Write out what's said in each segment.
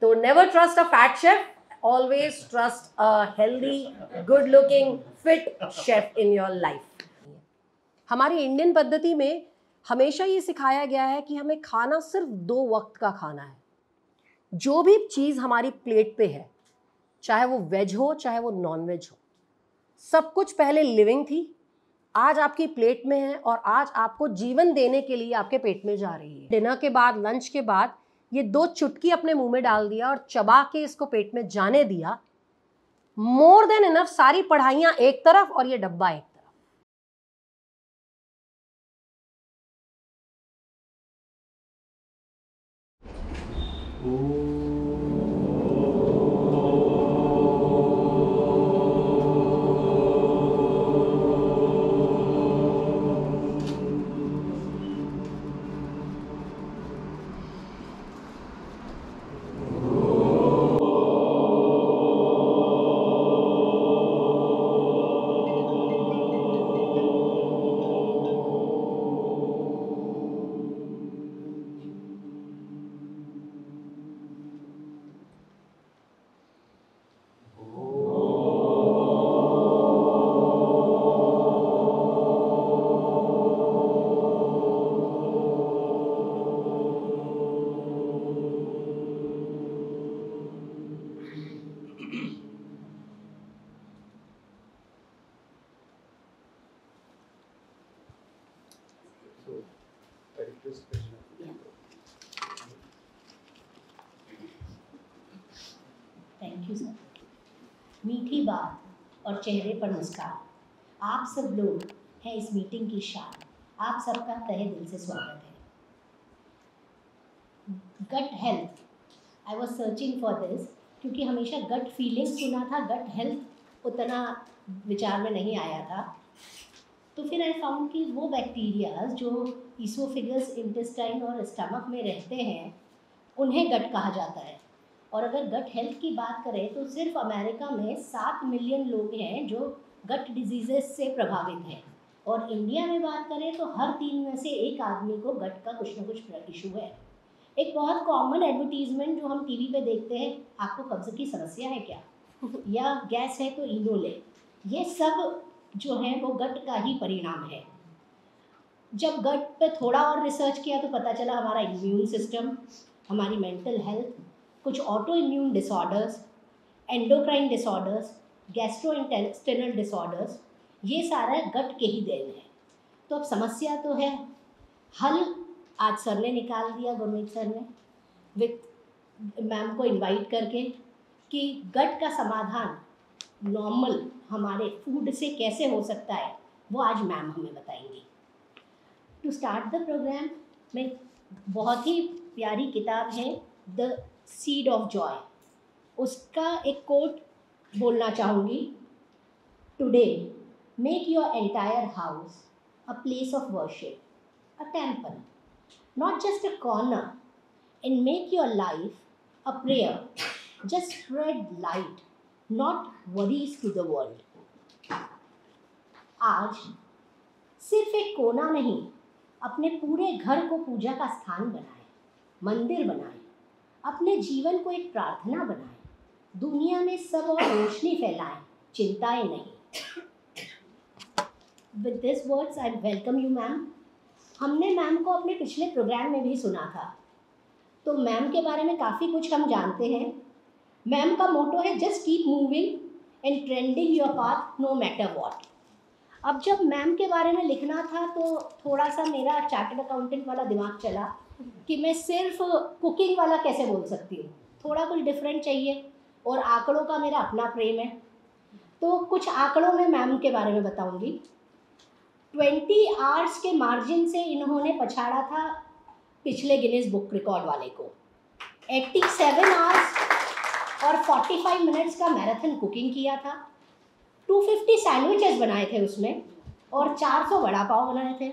तो never trust a fat chef always trust a healthy good looking fit chef in your life हमारी Indian पद्धति में हमेशा ये सिखाया गया है कि हमें खाना सिर्फ दो वक्त का खाना है जो भी चीज़ हमारी प्लेट पे है चाहे वो वेज हो चाहे वो नॉन वेज हो सब कुछ पहले लिविंग थी आज आपकी प्लेट में है और आज आपको जीवन देने के लिए आपके पेट में जा रही है डिनर के बाद लंच के बाद ये दो चुटकी अपने मुंह में डाल दिया और चबा के इसको पेट में जाने दिया मोर देन इनफ सारी पढ़ाइयां एक तरफ और ये डब्बा एक तरफ Ooh. चेहरे पर मुस्कान आप सब लोग हैं इस मीटिंग की शान आप सबका तहे दिल से स्वागत है gut health I was searching for this क्योंकि हमेशा गट फीलिंग सुना था गट हेल्थ उतना विचार में नहीं आया था तो फिर आई फाउंड कि वो बैक्टीरियाज जो इसोफिगस इंटेस्टाइन और स्टमक में रहते हैं उन्हें गट कहा जाता है और अगर गट हेल्थ की बात करें तो सिर्फ अमेरिका में सात मिलियन लोग हैं जो गट डिजीजेस से प्रभावित हैं और इंडिया में बात करें तो हर तीन में से एक आदमी को गट का कुछ ना कुछ इशू है एक बहुत कॉमन एडवर्टीजमेंट जो हम टीवी पे देखते हैं आपको कब्ज की समस्या है क्या या गैस है तो इनो ले ये सब जो है वो गट का ही परिणाम है जब गट पे थोड़ा और रिसर्च किया तो पता चला हमारा इम्यून सिस्टम हमारी मेंटल हेल्थ कुछ auto immune disorders endocrine disorders gastro intestinal disorders ये सारा गट के ही देन है तो अब समस्या तो है हल आज सर ने निकाल दिया गुरमीत सर ने विथ मैम को इनवाइट करके कि गट का समाधान नॉर्मल हमारे फूड से कैसे हो सकता है वो आज मैम हमें बताएंगी टू स्टार्ट द प्रोग्राम में बहुत ही प्यारी किताब है द सीड ऑफ जॉय उसका एक कोट बोलना चाहूँगी today make your entire house a place of worship a temple not just a corner and make your life a prayer just spread light not worries to the world आज सिर्फ एक कोना नहीं अपने पूरे घर को पूजा का स्थान बनाए मंदिर बनाए अपने जीवन को एक प्रार्थना बनाएं दुनिया में सब और रोशनी फैलाएं चिंताएं नहीं with this words I welcome you ma'am हमने मैम को अपने पिछले प्रोग्राम में भी सुना था तो मैम के बारे में काफ़ी कुछ हम जानते हैं मैम का मोटो है just keep moving and trending your path no matter what अब जब मैम के बारे में लिखना था तो थोड़ा सा मेरा चार्टर्ड अकाउंटेंट वाला दिमाग चला कि मैं सिर्फ कुकिंग वाला कैसे बोल सकती हूँ थोड़ा कुछ डिफरेंट चाहिए और आंकड़ों का मेरा अपना प्रेम है तो कुछ आंकड़ों में मैम के बारे में बताऊंगी ट्वेंटी आवर्स के मार्जिन से इन्होंने पछाड़ा था पिछले गिनेस बुक रिकॉर्ड वाले को एट्टी सेवन आवर्स और फोर्टी फाइव मिनट्स का मैराथन कुकिंग किया था टू फिफ्टी सैंडविचेस बनाए थे उसमें और चार सौ वड़ा पाव बनाए थे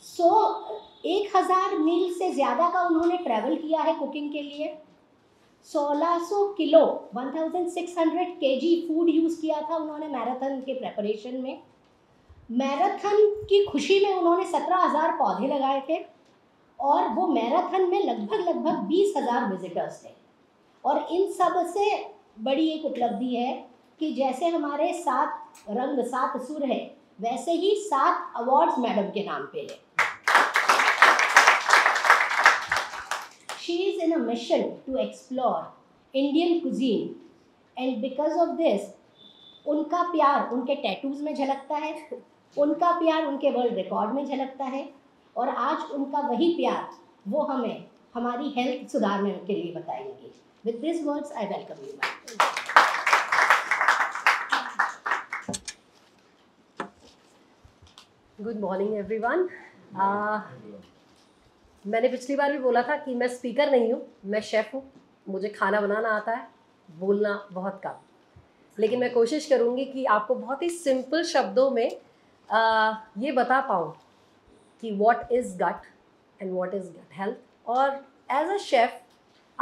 सो so, एक हज़ार मील से ज़्यादा का उन्होंने ट्रैवल किया है कुकिंग के लिए 1600 किलो 1600 केजी फूड यूज़ किया था उन्होंने मैराथन के प्रेपरेशन में मैराथन की खुशी में उन्होंने 17000 पौधे लगाए थे और वो मैराथन में लगभग लगभग 20000 विजिटर्स थे और इन सब से बड़ी एक उपलब्धि है कि जैसे हमारे सात रंग सात सुर है वैसे ही सात अवार्ड्स मैडम के नाम पे है she is in a mission to explore Indian cuisine and because of this उनका प्यार उनके टैटूज में झलकता है उनका प्यार उनके वर्ल्ड रिकॉर्ड में झलकता है और आज उनका वही प्यार वो हमें हमारी हेल्थ सुधारने के लिए बताएंगे with this words I welcome you ma'am good morning everyone मैंने पिछली बार भी बोला था कि मैं स्पीकर नहीं हूँ मैं शेफ़ हूँ मुझे खाना बनाना आता है बोलना बहुत कम लेकिन मैं कोशिश करूँगी कि आपको बहुत ही सिंपल शब्दों में आ, ये बता पाऊँ कि what is gut and what is gut health और एज अ शेफ़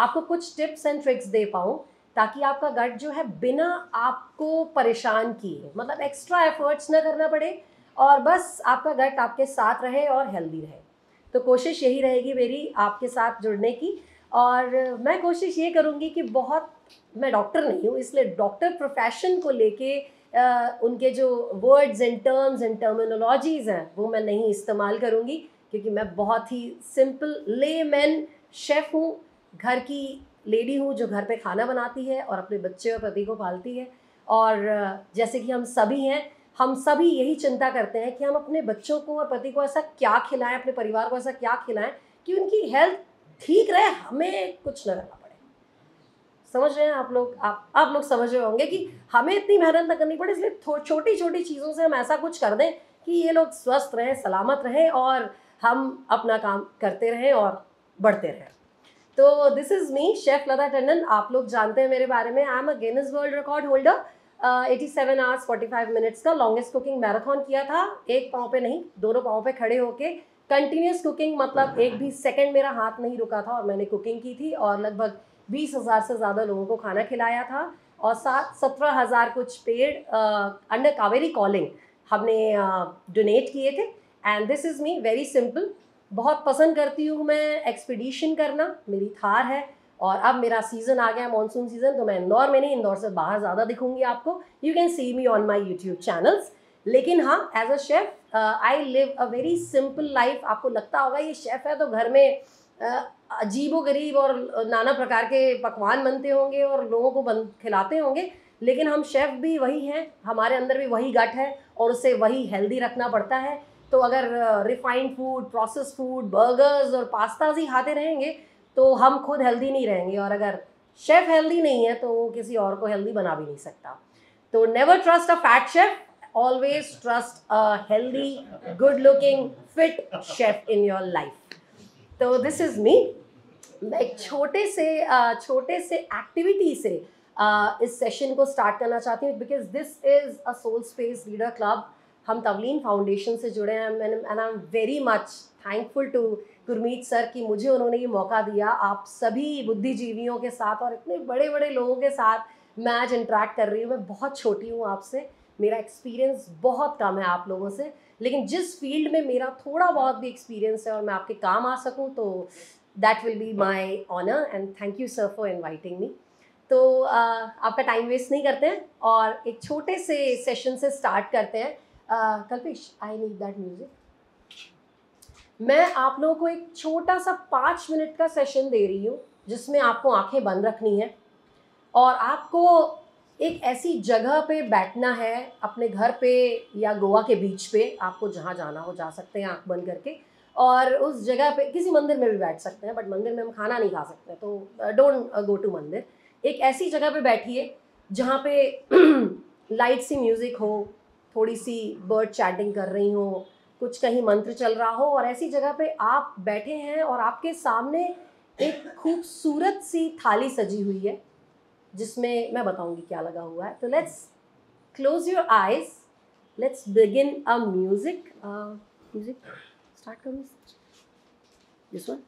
आपको कुछ टिप्स एंड ट्रिक्स दे पाऊँ ताकि आपका गट जो है बिना आपको परेशान किए मतलब एक्स्ट्रा एफर्ट्स ना करना पड़े और बस आपका गट आपके साथ रहे और हेल्दी रहे तो कोशिश यही रहेगी मेरी आपके साथ जुड़ने की और मैं कोशिश ये करूँगी कि बहुत मैं डॉक्टर नहीं हूँ इसलिए डॉक्टर प्रोफेशन को लेके उनके जो words and terms and terminologies हैं वो मैं नहीं इस्तेमाल करूँगी क्योंकि मैं बहुत ही सिंपल ले मैन शेफ़ हूँ घर की लेडी हूँ जो घर पे खाना बनाती है और अपने बच्चे और पति को पालती है और जैसे कि हम सभी हैं हम सभी यही चिंता करते हैं कि हम अपने बच्चों को और पति को ऐसा क्या खिलाएं अपने परिवार को ऐसा क्या खिलाएं कि उनकी हेल्थ ठीक रहे हमें कुछ न करना पड़े समझ रहे हैं आप लोग आप आप लोग समझ रहे होंगे कि हमें इतनी मेहनत न करनी पड़े इसलिए छोटी छोटी चीज़ों से हम ऐसा कुछ कर दें कि ये लोग स्वस्थ रहें सलामत रहें और हम अपना काम करते रहें और बढ़ते रहें तो this is me chef Lata Tandon आप लोग जानते हैं मेरे बारे में I am a Guinness world record holder eighty seven hours forty five minutes का लॉन्गेस्ट कुकिंग मैराथन किया था एक पाँव पे नहीं दोनों पाँव पे खड़े होके कंटिन्यूस कुकिंग मतलब एक भी सेकेंड मेरा हाथ नहीं रुका था और मैंने कुकिंग की थी और लगभग बीस हज़ार से ज़्यादा लोगों को खाना खिलाया था और सात सत्रह हज़ार कुछ पेड़ अंडर कावेरी कॉलिंग हमने डोनेट किए थे and this is me very simple बहुत पसंद करती हूँ मैं एक्सपीडिशन करना मेरी थार है और अब मेरा सीज़न आ गया मानसून सीज़न तो मैं इंदौर में नहीं इंदौर से बाहर ज़्यादा दिखूंगी आपको you can see me on my YouTube channels लेकिन हाँ as a chef I live a very simple life आपको लगता होगा ये शेफ़ है तो घर में uh, अजीबो गरीब और uh, नाना प्रकार के पकवान बनते होंगे और लोगों को बन खिलाते होंगे लेकिन हम शेफ़ भी वही हैं हमारे अंदर भी वही गट है और उसे वही हेल्दी रखना पड़ता है तो अगर refined food process food burgers और पास्ताज ही खाते रहेंगे तो हम खुद हेल्दी नहीं रहेंगे और अगर शेफ़ हेल्दी नहीं है तो वो किसी और को हेल्दी बना भी नहीं सकता तो never trust a fat chef always trust a healthy good looking fit chef in your life तो दिस इज़ मी मैं एक छोटे से छोटे से एक्टिविटी से इस सेशन को स्टार्ट करना चाहती हूँ because this is a soul space leader club हम तवलीन फाउंडेशन से जुड़े हैं and I am very much thankful to Gurmeet sir कि मुझे उन्होंने ये मौका दिया आप सभी बुद्धिजीवियों के साथ और इतने बड़े बड़े लोगों के साथ मैं आज इंट्रैक्ट कर रही हूँ मैं बहुत छोटी हूँ आपसे मेरा एक्सपीरियंस बहुत कम है आप लोगों से लेकिन जिस फील्ड में मेरा थोड़ा बहुत भी एक्सपीरियंस है और मैं आपके काम आ सकूँ तो that will be my honour and thank you sir for inviting me तो uh, आपका टाइम वेस्ट नहीं करते हैं और एक छोटे से सेशन से स्टार्ट करते हैं Kalpesh I need that music मैं आप लोगों को एक छोटा सा पाँच मिनट का सेशन दे रही हूँ जिसमें आपको आंखें बंद रखनी है और आपको एक ऐसी जगह पे बैठना है अपने घर पे या गोवा के बीच पे आपको जहाँ जाना हो जा सकते हैं आंख बंद करके और उस जगह पे किसी मंदिर में भी बैठ सकते हैं बट मंदिर में हम खाना नहीं खा सकते तो डोंट गो टू मंदिर एक ऐसी जगह पे बैठिए जहाँ पे लाइट सी म्यूज़िक हो थोड़ी सी बर्ड चैटिंग कर रही हो कुछ कहीं मंत्र चल रहा हो और ऐसी जगह पे आप बैठे हैं और आपके सामने एक खूबसूरत सी थाली सजी हुई है जिसमें मैं बताऊंगी क्या लगा हुआ है तो let's close your eyes let's begin a music music start करूँ दिस वन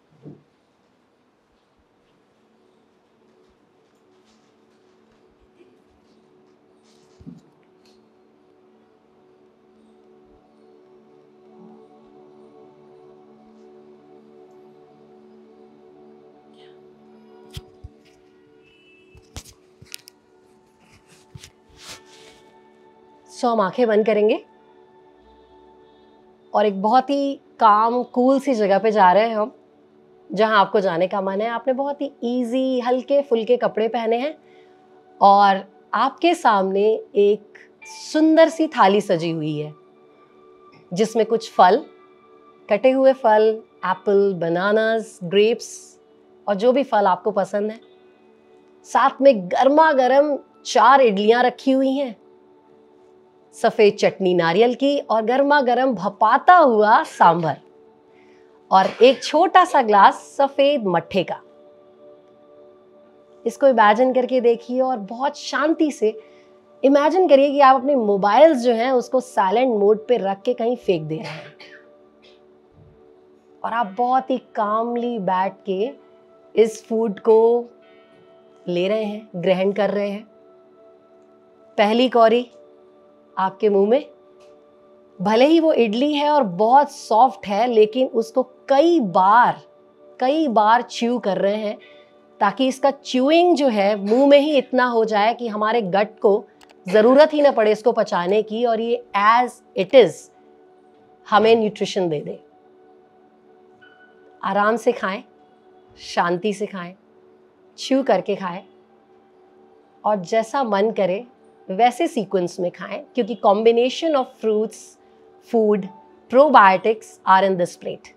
सो हम आंखें बंद करेंगे और एक बहुत ही काम कूल सी जगह पे जा रहे हैं हम जहाँ आपको जाने का मन है आपने बहुत ही ईजी हल्के फुल्के कपड़े पहने हैं और आपके सामने एक सुंदर सी थाली सजी हुई है जिसमें कुछ फल कटे हुए फल एप्पल बनानास ग्रेप्स और जो भी फल आपको पसंद है साथ में गर्मा गर्म चार इडलियाँ रखी हुई हैं सफ़ेद चटनी नारियल की और गर्मा गर्म भपाता हुआ सांभर और एक छोटा सा ग्लास सफ़ेद मट्ठे का इसको इमेजिन करके देखिए और बहुत शांति से इमेजिन करिए कि आप अपने मोबाइल्स जो हैं उसको साइलेंट मोड पे रख के कहीं फेंक दे रहे हैं और आप बहुत ही कामली बैठ के इस फूड को ले रहे हैं ग्रहण कर रहे हैं पहली कौरी आपके मुंह में भले ही वो इडली है और बहुत सॉफ्ट है लेकिन उसको कई बार कई बार च्यू कर रहे हैं ताकि इसका च्यूइंग जो है मुंह में ही इतना हो जाए कि हमारे गट को ज़रूरत ही ना पड़े इसको पचाने की और ये एज इट इज़ हमें न्यूट्रिशन दे दे आराम से खाएं शांति से खाएं च्यू करके खाएं और जैसा मन करे वैसे सीक्वेंस में खाएं क्योंकि combination of fruits food probiotics are in this plate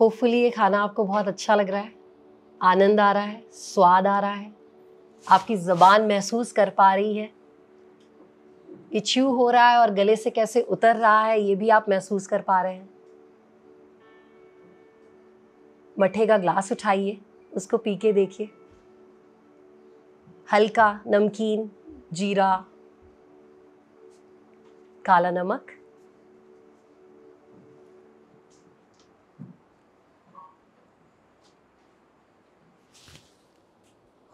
hopefully ये खाना आपको बहुत अच्छा लग रहा है आनंद आ रहा है स्वाद आ रहा है आपकी ज़बान महसूस कर पा रही है कि च्यू हो रहा है और गले से कैसे उतर रहा है ये भी आप महसूस कर पा रहे हैं मठे का ग्लास उठाइए उसको पी के देखिए हल्का नमकीन जीरा काला नमक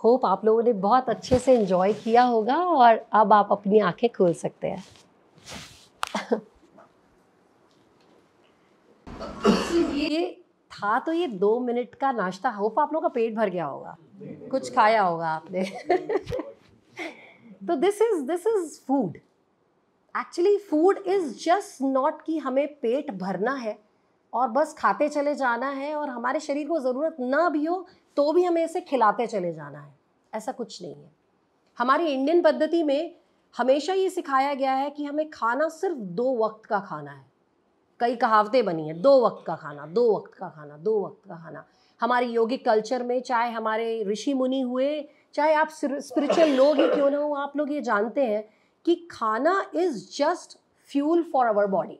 होप आप लोगों ने बहुत अच्छे से इन्जॉय किया होगा और अब आप अपनी आंखें खोल सकते हैं ये था तो ये दो मिनट का नाश्ता होप आप लोगों का पेट भर गया होगा कुछ खाया होगा आपने तो this is this is food actually food is just not कि हमें पेट भरना है और बस खाते चले जाना है और हमारे शरीर को ज़रूरत ना भी हो तो भी हमें इसे खिलाते चले जाना है ऐसा कुछ नहीं है हमारी इंडियन पद्धति में हमेशा ये सिखाया गया है कि हमें खाना सिर्फ दो वक्त का खाना है कई कहावतें बनी हैं दो वक्त का खाना दो वक्त का खाना दो वक्त का खाना हमारे योगिक कल्चर में चाहे हमारे ऋषि मुनि हुए चाहे आप स्पिरिचुअल लोग ही क्यों ना हो आप लोग ये जानते हैं कि खाना is just fuel for our body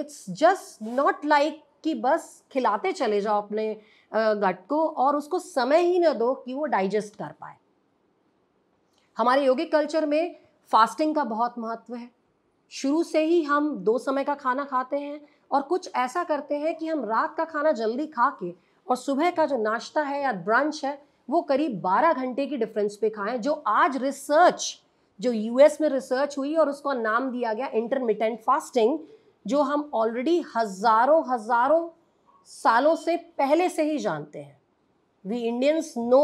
it's just not like कि बस खिलाते चले जाओ अपने गट को और उसको समय ही ना दो कि वो डाइजेस्ट कर पाए हमारे योगिक कल्चर में फास्टिंग का बहुत महत्व है शुरू से ही हम दो समय का खाना खाते हैं और कुछ ऐसा करते हैं कि हम रात का खाना जल्दी खा के और सुबह का जो नाश्ता है या ब्रंच है वो करीब 12 घंटे की डिफरेंस पे खाएं जो आज रिसर्च जो यूएस में रिसर्च हुई और उसको नाम दिया गया इंटरमीडियंट फास्टिंग जो हम ऑलरेडी हजारों हजारों सालों से पहले से ही जानते हैं we Indians know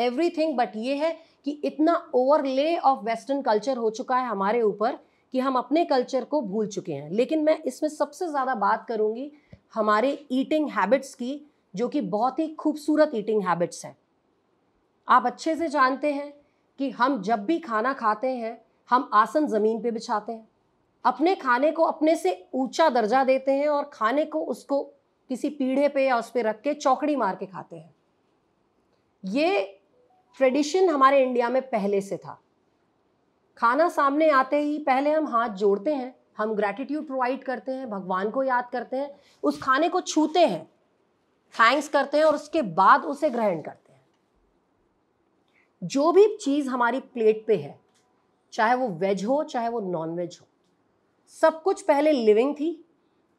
everything but ये है कि इतना ओवरले ऑफ वेस्टर्न कल्चर हो चुका है हमारे ऊपर कि हम अपने कल्चर को भूल चुके हैं लेकिन मैं इसमें सबसे ज़्यादा बात करूँगी हमारे ईटिंग हैबिट्स की जो कि बहुत ही खूबसूरत ईटिंग हैबिट्स हैं आप अच्छे से जानते हैं कि हम जब भी खाना खाते हैं हम आसन ज़मीन पे बिछाते हैं अपने खाने को अपने से ऊंचा दर्जा देते हैं और खाने को उसको किसी पीढ़े पे या उस पर रख के चौकड़ी मार के खाते हैं ये ट्रेडिशन हमारे इंडिया में पहले से था खाना सामने आते ही पहले हम हाथ जोड़ते हैं हम ग्रैटिट्यूड प्रोवाइड करते हैं भगवान को याद करते हैं उस खाने को छूते हैं थैंक्स करते हैं और उसके बाद उसे ग्रहण करते हैं जो भी चीज़ हमारी प्लेट पे है चाहे वो वेज हो चाहे वो नॉन वेज हो सब कुछ पहले लिविंग थी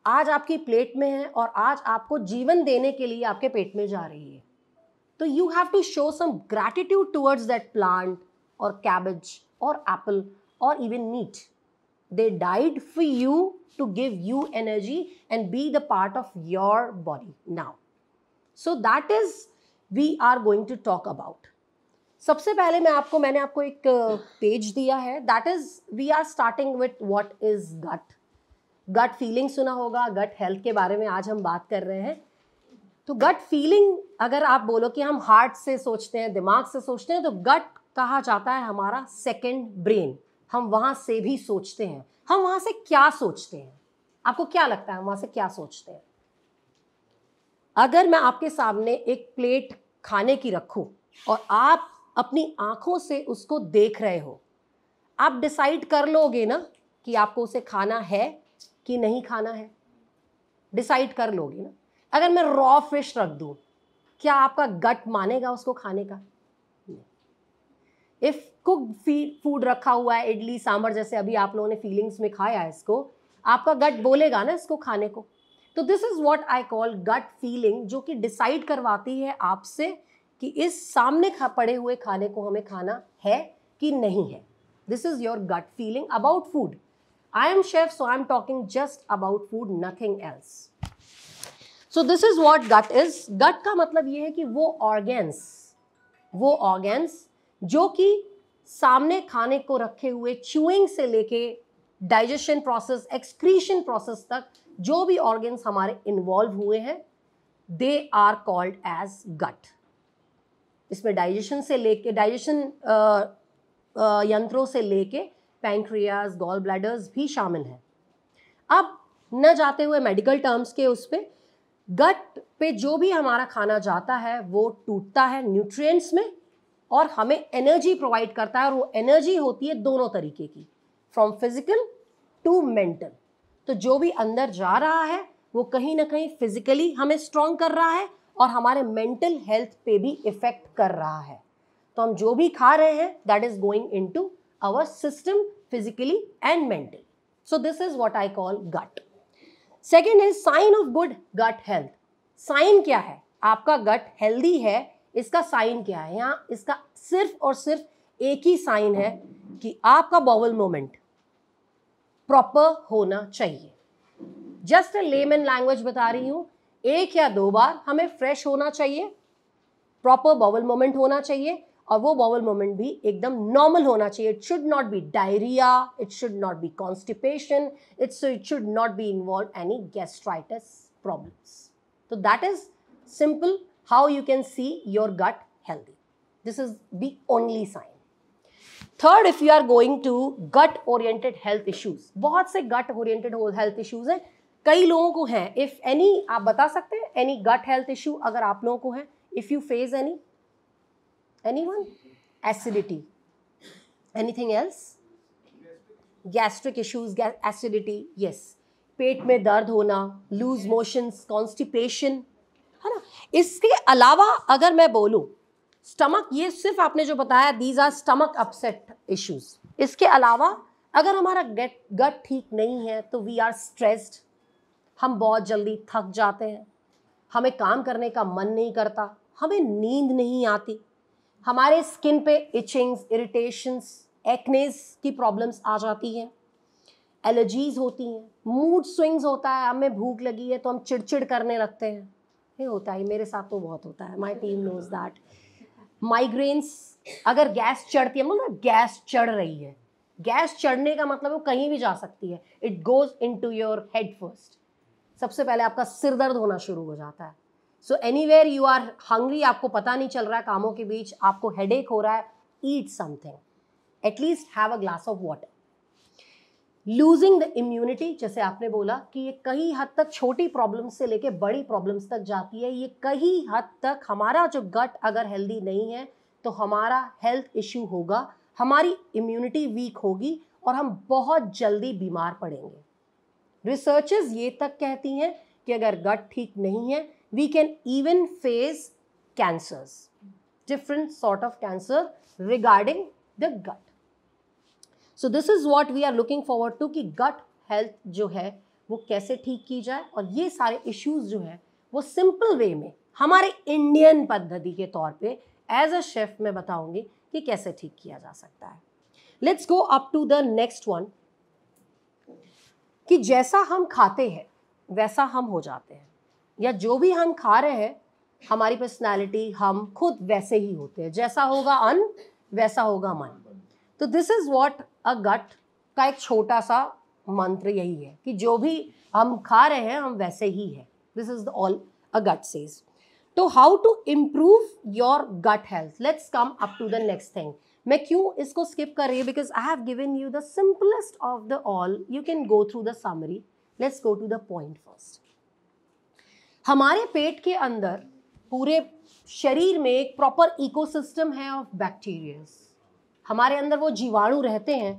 आज आपकी प्लेट में है और आज आपको जीवन देने के लिए आपके पेट में जा रही है तो you have to show some gratitude towards that plant और कैबेज और एप्पल और even meat they died for you to give you energy and be the part of your body now so that is we are going to talk about सबसे पहले मैं आपको मैंने आपको एक पेज दिया है that is we are starting with what is gut gut feeling सुना होगा गट हेल्थ के बारे में आज हम बात कर रहे हैं तो गट फीलिंग अगर आप बोलो कि हम हार्ट से सोचते हैं दिमाग से सोचते हैं तो गट कहा जाता है हमारा सेकेंड ब्रेन हम वहाँ से भी सोचते हैं हम वहाँ से क्या सोचते हैं आपको क्या लगता है हम वहाँ से क्या सोचते हैं अगर मैं आपके सामने एक प्लेट खाने की रखूं और आप अपनी आंखों से उसको देख रहे हो आप डिसाइड कर लोगे ना कि आपको उसे खाना है कि नहीं खाना है डिसाइड कर लोगे ना अगर मैं रॉ फिश रख दूँ क्या आपका गट मानेगा उसको खाने का इफ़ कुक फूड रखा हुआ है इडली सांभर जैसे अभी आप लोगों ने फीलिंग्स में खाया है इसको आपका गट बोलेगा ना इसको खाने को तो this is what I call gut feeling जो कि डिसाइड करवाती है आपसे कि इस सामने खा पड़े हुए खाने को हमें खाना है कि नहीं है this is your gut feeling about food I am chef, so I'm talking just about food, nothing else. So this is what gut is. Gut का मतलब ये है कि वो organs, वो organs जो कि सामने खाने को रखे हुए chewing से लेके digestion process, excretion process तक जो भी organs हमारे इन्वॉल्व हुए हैं they are called as gut इसमें डाइजेशन से लेके डाइजेशन यंत्रों से लेके पैंक्रियाज गॉल ब्लैडर्स भी शामिल हैं अब न जाते हुए मेडिकल टर्म्स के उस पर गट पे जो भी हमारा खाना जाता है वो टूटता है न्यूट्रिएंट्स में और हमें एनर्जी प्रोवाइड करता है और वो एनर्जी होती है दोनों तरीके की फ्रॉम फिजिकल टू मेंटल तो जो भी अंदर जा रहा है वो कहीं ना कहीं फिजिकली हमें स्ट्रॉन्ग कर रहा है और हमारे मेंटल हेल्थ पे भी इफेक्ट कर रहा है तो हम जो भी खा रहे हैं that is going in to our system physically and mentally. So this is what I call gut. Second is sign of good gut health. Sign kya hai aapka gut healthy hai iska sign kya hai yahan iska sirf aur sirf ek hi sign hai ki aapka bowel movement proper होना चाहिए just layman language बता रही हूँ एक या दो बार हमें fresh होना चाहिए प्रॉपर बॉवल मोमेंट होना चाहिए और वो बॉवल मोमेंट भी एकदम नॉर्मल होना चाहिए it should not be diarrhoea it should not be constipation it's it should not be involve any gastritis problems तो that is simple how you can see your gut healthy this is the only sign third if you are going to gut oriented health issues बहुत से गट oriented health issues हैं कई लोगों को हैं if any आप बता सकते हैं एनी गट हेल्थ इश्यू अगर आप लोगों को है if you face any anyone acidity anything else gastric issues acidity yes पेट में दर्द होना लूज मोशंस कॉन्स्टिपेशन है ना इसके अलावा अगर मैं बोलूँ स्टमक ये सिर्फ आपने जो बताया these are stomach upset issues इसके अलावा अगर हमारा गट गट ठीक नहीं है तो वी आर स्ट्रेस्ड हम बहुत जल्दी थक जाते हैं हमें काम करने का मन नहीं करता हमें नींद नहीं आती हमारे स्किन पे इचिंग्स इरिटेशंस एक्नेस की प्रॉब्लम्स आ जाती हैं एलर्जीज होती हैं मूड स्विंग्स होता है हमें भूख लगी है तो हम चिड़चिड़ करने लगते हैं ये होता है मेरे साथ तो बहुत होता है my team knows that migraines अगर गैस चढ़ती है मतलब गैस चढ़ रही है गैस चढ़ने का मतलब वो कहीं भी जा सकती है it goes in to your head first सबसे पहले आपका सिर दर्द होना शुरू हो जाता है so anywhere you are hungry आपको पता नहीं चल रहा है कामों के बीच आपको हेड हो रहा है eat something at least have a glass of water losing the immunity जैसे आपने बोला कि ये कई हद तक छोटी प्रॉब्लम से लेके बड़ी प्रॉब्लम्स तक जाती है ये कई हद तक हमारा जो गट अगर हेल्दी नहीं है तो हमारा हेल्थ इश्यू होगा हमारी इम्यूनिटी वीक होगी और हम बहुत जल्दी बीमार पड़ेंगे रिसर्चेस ये तक कहती हैं कि अगर गट ठीक नहीं है we can even face cancers different sort of cancer regarding the gut so this is what we are looking forward to कि गट हेल्थ जो है वो कैसे ठीक की जाए और ये सारे इश्यूज जो है वो सिंपल वे में हमारे इंडियन पद्धति के तौर पे एज अ शेफ मैं बताऊंगी कि कैसे ठीक किया जा सकता है let's go up to the next one कि जैसा हम खाते हैं वैसा हम हो जाते हैं या जो भी हम खा रहे हैं हमारी पर्सनैलिटी हम खुद वैसे ही होते हैं जैसा होगा अन वैसा होगा मन तो this is what a gut का एक छोटा सा मंत्र यही है कि जो भी हम खा रहे हैं हम वैसे ही है this is all a gut says तो how to improve your gut health let's come up to the next thing मैं क्यों इसको स्किप कर रही हूँ because I have given you the simplest of the all you can go through the summary let's go to the point first हमारे पेट के अंदर पूरे शरीर में एक प्रॉपर इकोसिस्टम है ऑफ बैक्टीरियाज हमारे अंदर वो जीवाणु रहते हैं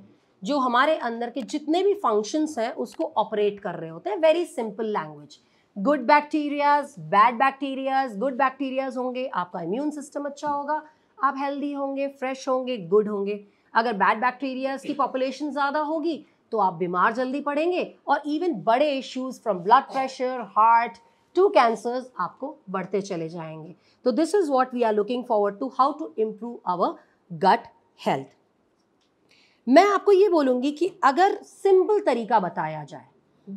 जो हमारे अंदर के जितने भी फंक्शंस हैं उसको ऑपरेट कर रहे होते हैं very simple language good bacterias bad bacterias good bacterias होंगे आपका इम्यून सिस्टम अच्छा होगा आप हेल्दी होंगे फ्रेश होंगे गुड होंगे अगर बैड बैक्टीरियाज की पॉपुलेशन ज़्यादा होगी तो आप बीमार जल्दी पड़ेंगे और इवन बड़े issues from blood pressure heart to cancers आपको बढ़ते चले जाएंगे तो this is what we are looking forward to how to improve our gut health मैं आपको ये बोलूँगी कि अगर सिंपल तरीका बताया जाए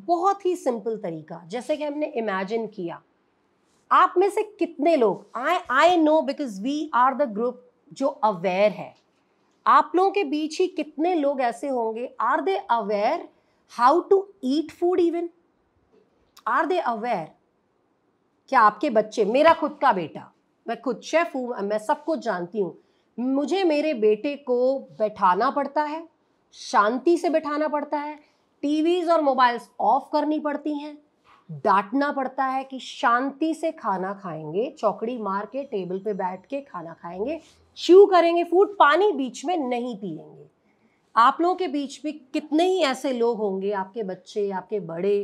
बहुत ही सिंपल तरीका जैसे कि हमने इमेजिन किया आप में से कितने लोग I I know because we are the group जो अवेयर है आप लोगों के बीच ही कितने लोग ऐसे होंगे are they aware how to eat food even are they aware क्या आपके बच्चे मेरा खुद का बेटा मैं खुद शेफ़ हूँ मैं सब कुछ जानती हूँ मुझे मेरे बेटे को बैठाना पड़ता है शांति से बैठाना पड़ता है टीवीज़ और मोबाइल्स ऑफ करनी पड़ती हैं डांटना पड़ता है कि शांति से खाना खाएंगे चौकड़ी मार के टेबल पे बैठ के खाना खाएंगे च्यू करेंगे फूड पानी बीच में नहीं पिएंगे आप लोगों के बीच में कितने ही ऐसे लोग होंगे आपके बच्चे आपके बड़े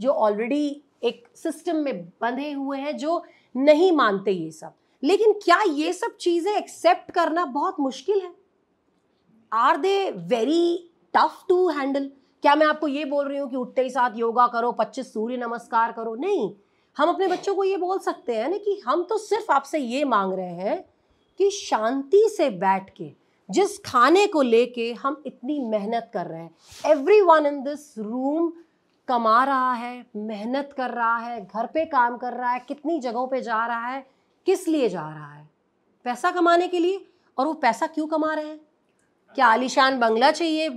जो ऑलरेडी एक सिस्टम में बंधे हुए हैं जो नहीं मानते ये सब लेकिन क्या ये सब चीज़ें एक्सेप्ट करना बहुत मुश्किल है are they very tough to handle क्या मैं आपको ये बोल रही हूँ कि उठते ही साथ योगा करो पच्चीस सूर्य नमस्कार करो नहीं हम अपने बच्चों को ये बोल सकते हैं ना कि हम तो सिर्फ आपसे ये मांग रहे हैं कि शांति से बैठ के जिस खाने को लेके हम इतनी मेहनत कर रहे हैं every one in this room कमा रहा है मेहनत कर रहा है घर पे काम कर रहा है कितनी जगहों पे जा रहा है किस लिए जा रहा है पैसा कमाने के लिए और वो पैसा क्यों कमा रहे हैं क्या आलिशान बंगला चाहिए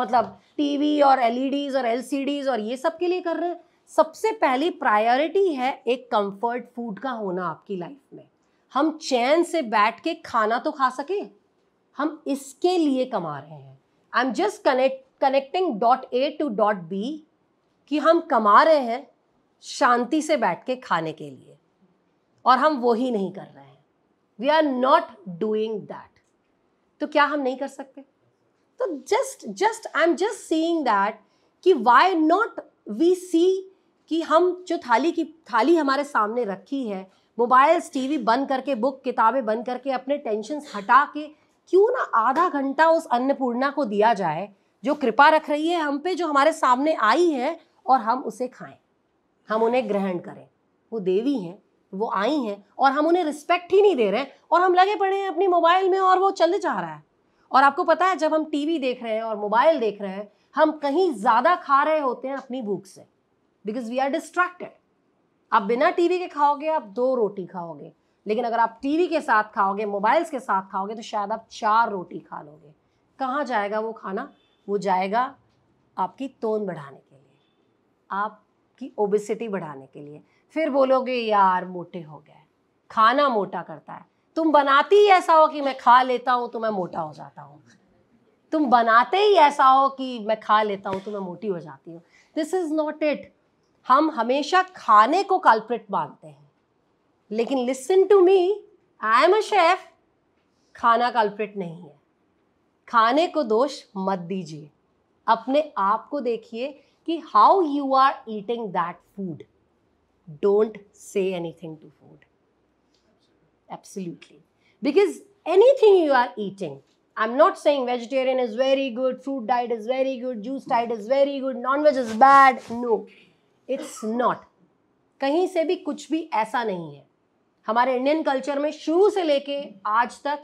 मतलब टीवी और एलईडीज e और एलसीडीज और ये सब के लिए कर रहे हैं सबसे पहली प्रायोरिटी है एक कंफर्ट फूड का होना आपकी लाइफ में हम चैन से बैठ के खाना तो खा सके हम इसके लिए कमा रहे हैं I am just connect connecting dot A to dot B कि हम कमा रहे हैं शांति से बैठ के खाने के लिए और हम वो ही नहीं कर रहे हैं we are not doing that तो क्या हम नहीं कर सकते तो just just I am just seeing that कि वाई नॉट वी सी कि हम जो थाली की थाली हमारे सामने रखी है मोबाइल्स टीवी बंद करके बुक किताबें बंद करके अपने टेंशन हटा के क्यों ना आधा घंटा उस अन्नपूर्णा को दिया जाए जो कृपा रख रही है हम पे जो हमारे सामने आई है और हम उसे खाएं हम उन्हें ग्रहण करें वो देवी हैं वो आई हैं और हम उन्हें रिस्पेक्ट ही नहीं दे रहे हैं और हम लगे पड़े हैं अपनी मोबाइल में और वो चले जा रहा है और आपको पता है जब हम टीवी देख रहे हैं और मोबाइल देख रहे हैं हम कहीं ज़्यादा खा रहे होते हैं अपनी भूख से बिकॉज वी आर डिस्ट्रैक्टेड आप बिना टीवी के खाओगे आप दो रोटी खाओगे लेकिन अगर आप टीवी के साथ खाओगे मोबाइल्स के साथ खाओगे तो शायद आप चार रोटी खा लोगे कहाँ जाएगा वो खाना वो जाएगा आपकी तोन बढ़ाने के आपकी ओबेसिटी बढ़ाने के लिए फिर बोलोगे यार मोटे हो गए खाना मोटा करता है तुम बनाती ही ऐसा हो कि मैं खा लेता हूँ तो मैं मोटा हो जाता हूँ तुम बनाते ही ऐसा हो कि मैं खा लेता हूँ तो मैं मोटी हो जाती हूँ दिस इज़ नॉट इट हम हमेशा खाने को काल्प्रिट मानते हैं लेकिन listen to me I am a chef खाना काल्प्रिट नहीं है खाने को दोष मत दीजिए अपने आप को देखिए कि how you are eating that food don't say anything to food absolutely because anything you are eating I am not saying vegetarian is very good fruit diet is very good juice diet is very good non veg is bad no it's not कहीं से भी कुछ भी ऐसा नहीं है हमारे Indian culture में शुरू से लेके आज तक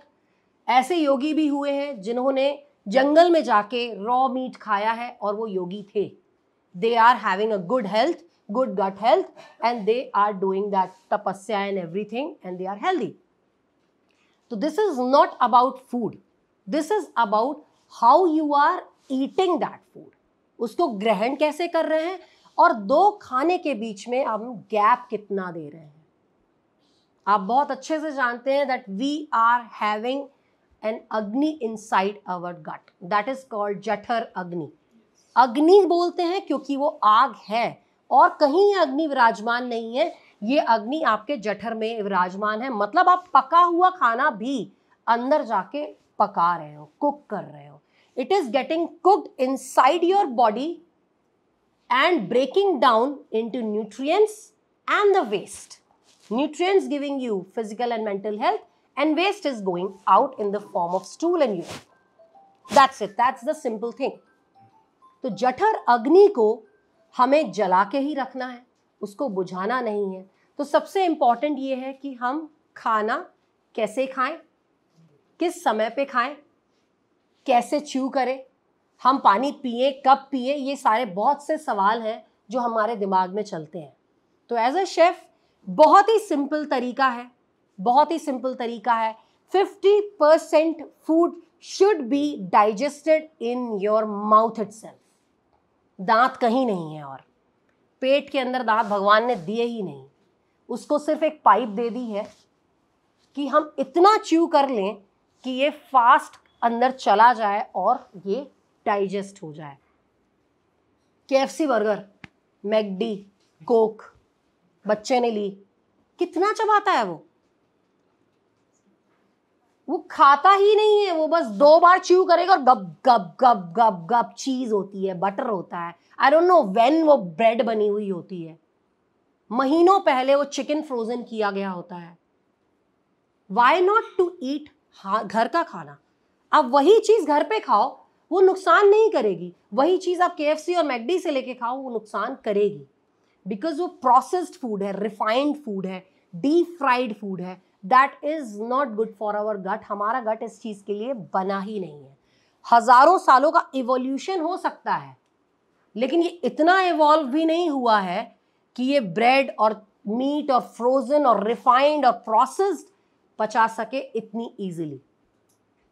ऐसे योगी भी हुए हैं जिन्होंने जंगल में जाके रॉ मीट खाया है और वो योगी थे they are having a good health good gut health and they are doing that tapasya and everything and they are healthy so this is not about food this is about how you are eating that food उसको ग्रहण कैसे कर रहे हैं और दो खाने के बीच में हम गैप कितना दे रहे हैं आप बहुत अच्छे से जानते हैं that we are having an agni inside our gut that is called jathar agni अग्नि बोलते हैं क्योंकि वो आग है और कहीं अग्नि विराजमान नहीं है ये अग्नि आपके जठर में विराजमान है मतलब आप पका हुआ खाना भी अंदर जाके पका रहे हो कुक कर रहे हो it is getting cooked inside your body and breaking down into nutrients and the waste nutrients giving you physical and mental health and waste is going out in the form of stool and urine. That's it that's the simple तो जठर अग्नि को हमें जला के ही रखना है उसको बुझाना नहीं है तो सबसे इम्पॉर्टेंट ये है कि हम खाना कैसे खाएं किस समय पे खाएं कैसे च्यू करें हम पानी पिए कब पिए ये सारे बहुत से सवाल हैं जो हमारे दिमाग में चलते हैं तो एज अ शेफ़ बहुत ही सिंपल तरीका है बहुत ही सिंपल तरीका है 50% food should be digested in your mouth itself. दांत कहीं नहीं है और पेट के अंदर दांत भगवान ने दिए ही नहीं उसको सिर्फ एक पाइप दे दी है कि हम इतना च्यू कर लें कि ये फास्ट अंदर चला जाए और ये डाइजेस्ट हो जाए के बर्गर मैगडी कोक बच्चे ने ली कितना चबाता है वो वो खाता ही नहीं है वो बस दो बार च्यू करेगा और गप गप गप गप गप चीज होती है बटर होता है आई डोंट नो व्हेन वो ब्रेड बनी हुई होती है महीनों पहले वो चिकन फ्रोजन किया गया होता है वाई नॉट टू ईट घर का खाना आप वही चीज़ घर पे खाओ वो नुकसान नहीं करेगी वही चीज़ आप के और मैकडी से लेके खाओ वो नुकसान करेगी बिकॉज वो प्रोसेस्ड फूड है रिफाइंड फूड है डीप फ्राइड फूड है that is not good for our gut हमारा गट इस चीज़ के लिए बना ही नहीं है हज़ारों सालों का इवोल्यूशन हो सकता है लेकिन ये इतना इवॉल्व भी नहीं हुआ है कि ये ब्रेड और मीट और फ्रोजन और रिफाइंड और प्रोसेस्ड पचा सके इतनी ईजिली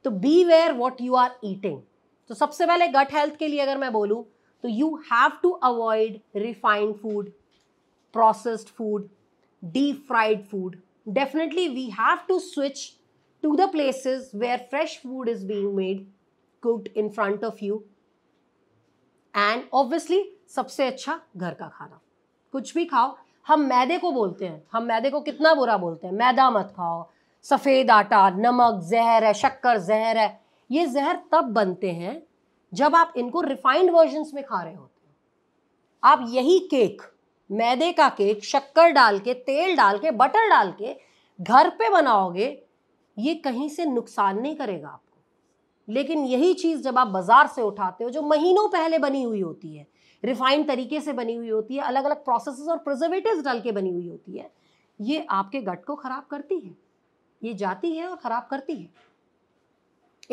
तो beware what you are eating तो सबसे पहले गट हेल्थ के लिए अगर मैं बोलूँ तो you have to avoid refined food processed food deep fried food definitely we have to switch to the places where fresh food is being made cooked in front of you and obviously सबसे अच्छा घर का खाना कुछ भी खाओ हम मैदे को बोलते हैं हम मैदे को कितना बुरा बोलते हैं मैदा मत खाओ सफ़ेद आटा नमक जहर है शक्कर जहर है ये जहर तब बनते हैं जब आप इनको रिफाइंड वर्जन्स में खा रहे होते हैं आप यही केक मैदे का केक शक्कर डाल के तेल डाल के बटर डाल के घर पे बनाओगे ये कहीं से नुकसान नहीं करेगा आपको लेकिन यही चीज़ जब आप बाज़ार से उठाते हो जो महीनों पहले बनी हुई होती है रिफाइंड तरीके से बनी हुई होती है अलग अलग प्रोसेस और प्रिजर्वेटिव डाल के बनी हुई होती है ये आपके गट को ख़राब करती है ये जाती है और ख़राब करती है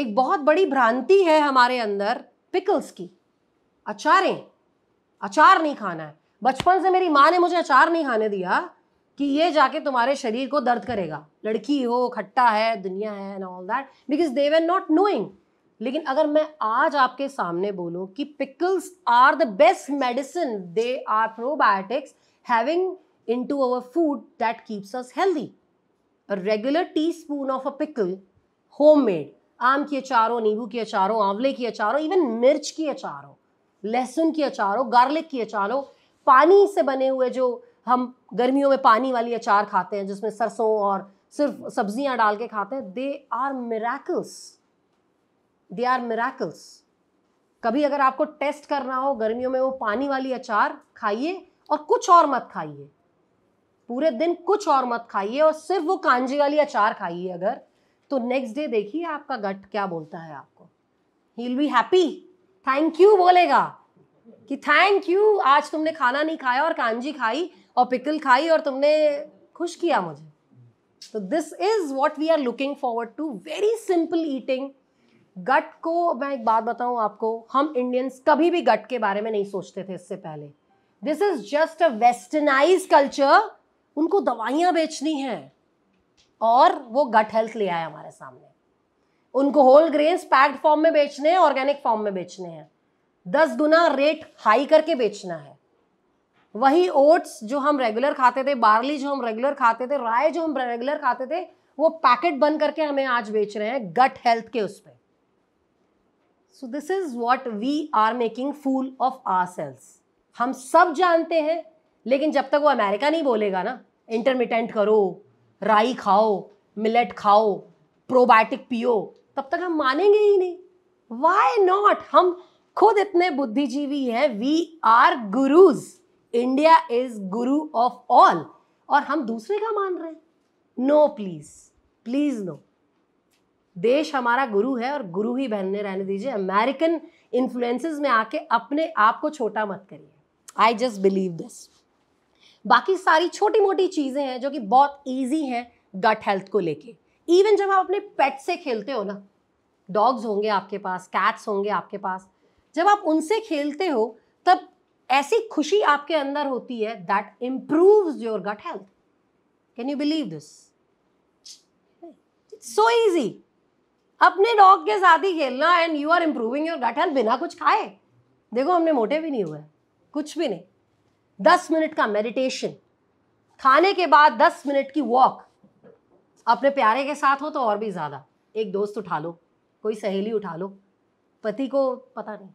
एक बहुत बड़ी भ्रांति है हमारे अंदर पिकल्स की अचारें अचार नहीं खाना है बचपन से मेरी माँ ने मुझे अचार नहीं खाने दिया कि ये जाके तुम्हारे शरीर को दर्द करेगा लड़की हो खट्टा है दुनिया है and all that because they were not knowing लेकिन अगर मैं आज आपके सामने बोलूं कि pickles are the best medicine they are probiotics having into our food that keeps us healthy regular teaspoon of a pickle homemade आम की अचारों नींबू की अचारों आंवले की अचारों इवन मिर्च की अचारों लहसुन की अचारों गार्लिक की अचारों पानी से बने हुए जो हम गर्मियों में पानी वाली अचार खाते हैं जिसमें सरसों और सिर्फ सब्जियां डाल के खाते हैं they are miracles they are miracles कभी अगर आपको टेस्ट करना हो गर्मियों में वो पानी वाली अचार खाइए और कुछ और मत खाइए पूरे दिन कुछ और मत खाइए और सिर्फ वो कांजी वाली अचार खाइए अगर तो नेक्स्ट डे देखिए आपका गट क्या बोलता है आपको he will be happy thank you बोलेगा कि थैंक यू आज तुमने खाना नहीं खाया और कांजी खाई और पिकल खाई और तुमने खुश किया मुझे तो this is what we are looking forward to very simple eating gut को मैं एक बात बताऊं आपको हम इंडियंस कभी भी गट के बारे में नहीं सोचते थे इससे पहले this is just a westernize culture उनको दवाइयाँ बेचनी हैं और वो गट हेल्थ ले आए हमारे सामने उनको होल ग्रेन्स पैक्ड फॉर्म में बेचने हैं ऑर्गेनिक फॉर्म में बेचने हैं दस गुना रेट हाई करके बेचना है वही ओट्स जो हम रेगुलर खाते थे बार्ली जो हम रेगुलर खाते थे राय जो हम रेगुलर खाते थे वो पैकेट बन करके हमें आज बेच रहे हैं गट हेल्थ के उस पर so this is what we are making fool of our cells हम सब जानते हैं लेकिन जब तक वो अमेरिका नहीं बोलेगा ना इंटरमीटेंट करो राई खाओ मिलेट खाओ प्रोबायोटिक पियो तब तक हम मानेंगे ही नहीं वाई नॉट हम खुद इतने बुद्धिजीवी हैं we are gurus India is guru of all और हम दूसरे का मान रहे हैं नो प्लीज प्लीज नो देश हमारा गुरु है और गुरु ही बहनने रहने दीजिए अमेरिकन इन्फ्लुएंसेस में आके अपने आप को छोटा मत करिए आई जस्ट बिलीव दिस बाकी सारी छोटी मोटी चीज़ें हैं जो कि बहुत ईजी हैं गट हेल्थ को लेके इवन जब आप अपने पेट से खेलते हो ना डॉग्स होंगे आपके पास कैट्स होंगे आपके पास जब आप उनसे खेलते हो तब ऐसी खुशी आपके अंदर होती है that improves your gut health can you believe this it's so easy अपने डॉग के साथ ही खेलना and you are improving your gut health बिना कुछ खाए देखो हमने मोटे भी नहीं हुए कुछ भी नहीं दस मिनट का मेडिटेशन खाने के बाद दस मिनट की वॉक अपने प्यारे के साथ हो तो और भी ज़्यादा एक दोस्त उठा लो कोई सहेली उठा लो पति को पता नहीं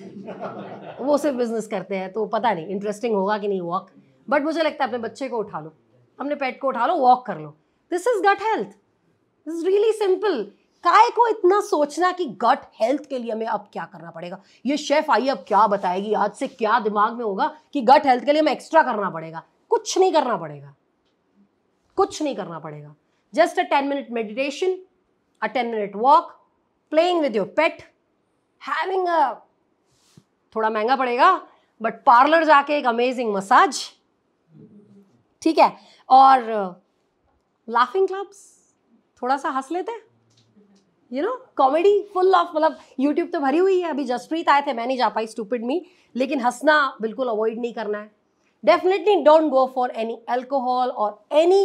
वो सिर्फ बिजनेस करते हैं तो पता नहीं इंटरेस्टिंग होगा कि नहीं वॉक बट मुझे लगता है अपने बच्चे को उठा लो अपने पेट को उठा लो वॉक कर लो this is gut health this is really simple काय को इतना सोचना कि गट हेल्थ के लिए हमें अब क्या करना पड़ेगा ये शेफ आई अब क्या बताएगी आज से क्या दिमाग में होगा कि गट हेल्थ के लिए हमें एक्स्ट्रा करना पड़ेगा कुछ नहीं करना पड़ेगा कुछ नहीं करना पड़ेगा just a ten minute meditation a ten minute walk playing with your pet having a थोड़ा महंगा पड़ेगा बट पार्लर जाके एक अमेजिंग मसाज ठीक है और लाफिंग क्लब्स थोड़ा सा हंस लेते हैं you know comedy full of मतलब यूट्यूब तो भरी हुई है अभी जसप्रीत आए थे मैं नहीं जा पाई स्टूपिड मी लेकिन हंसना बिल्कुल अवॉइड नहीं करना है definitely don't go for any alcohol और एनी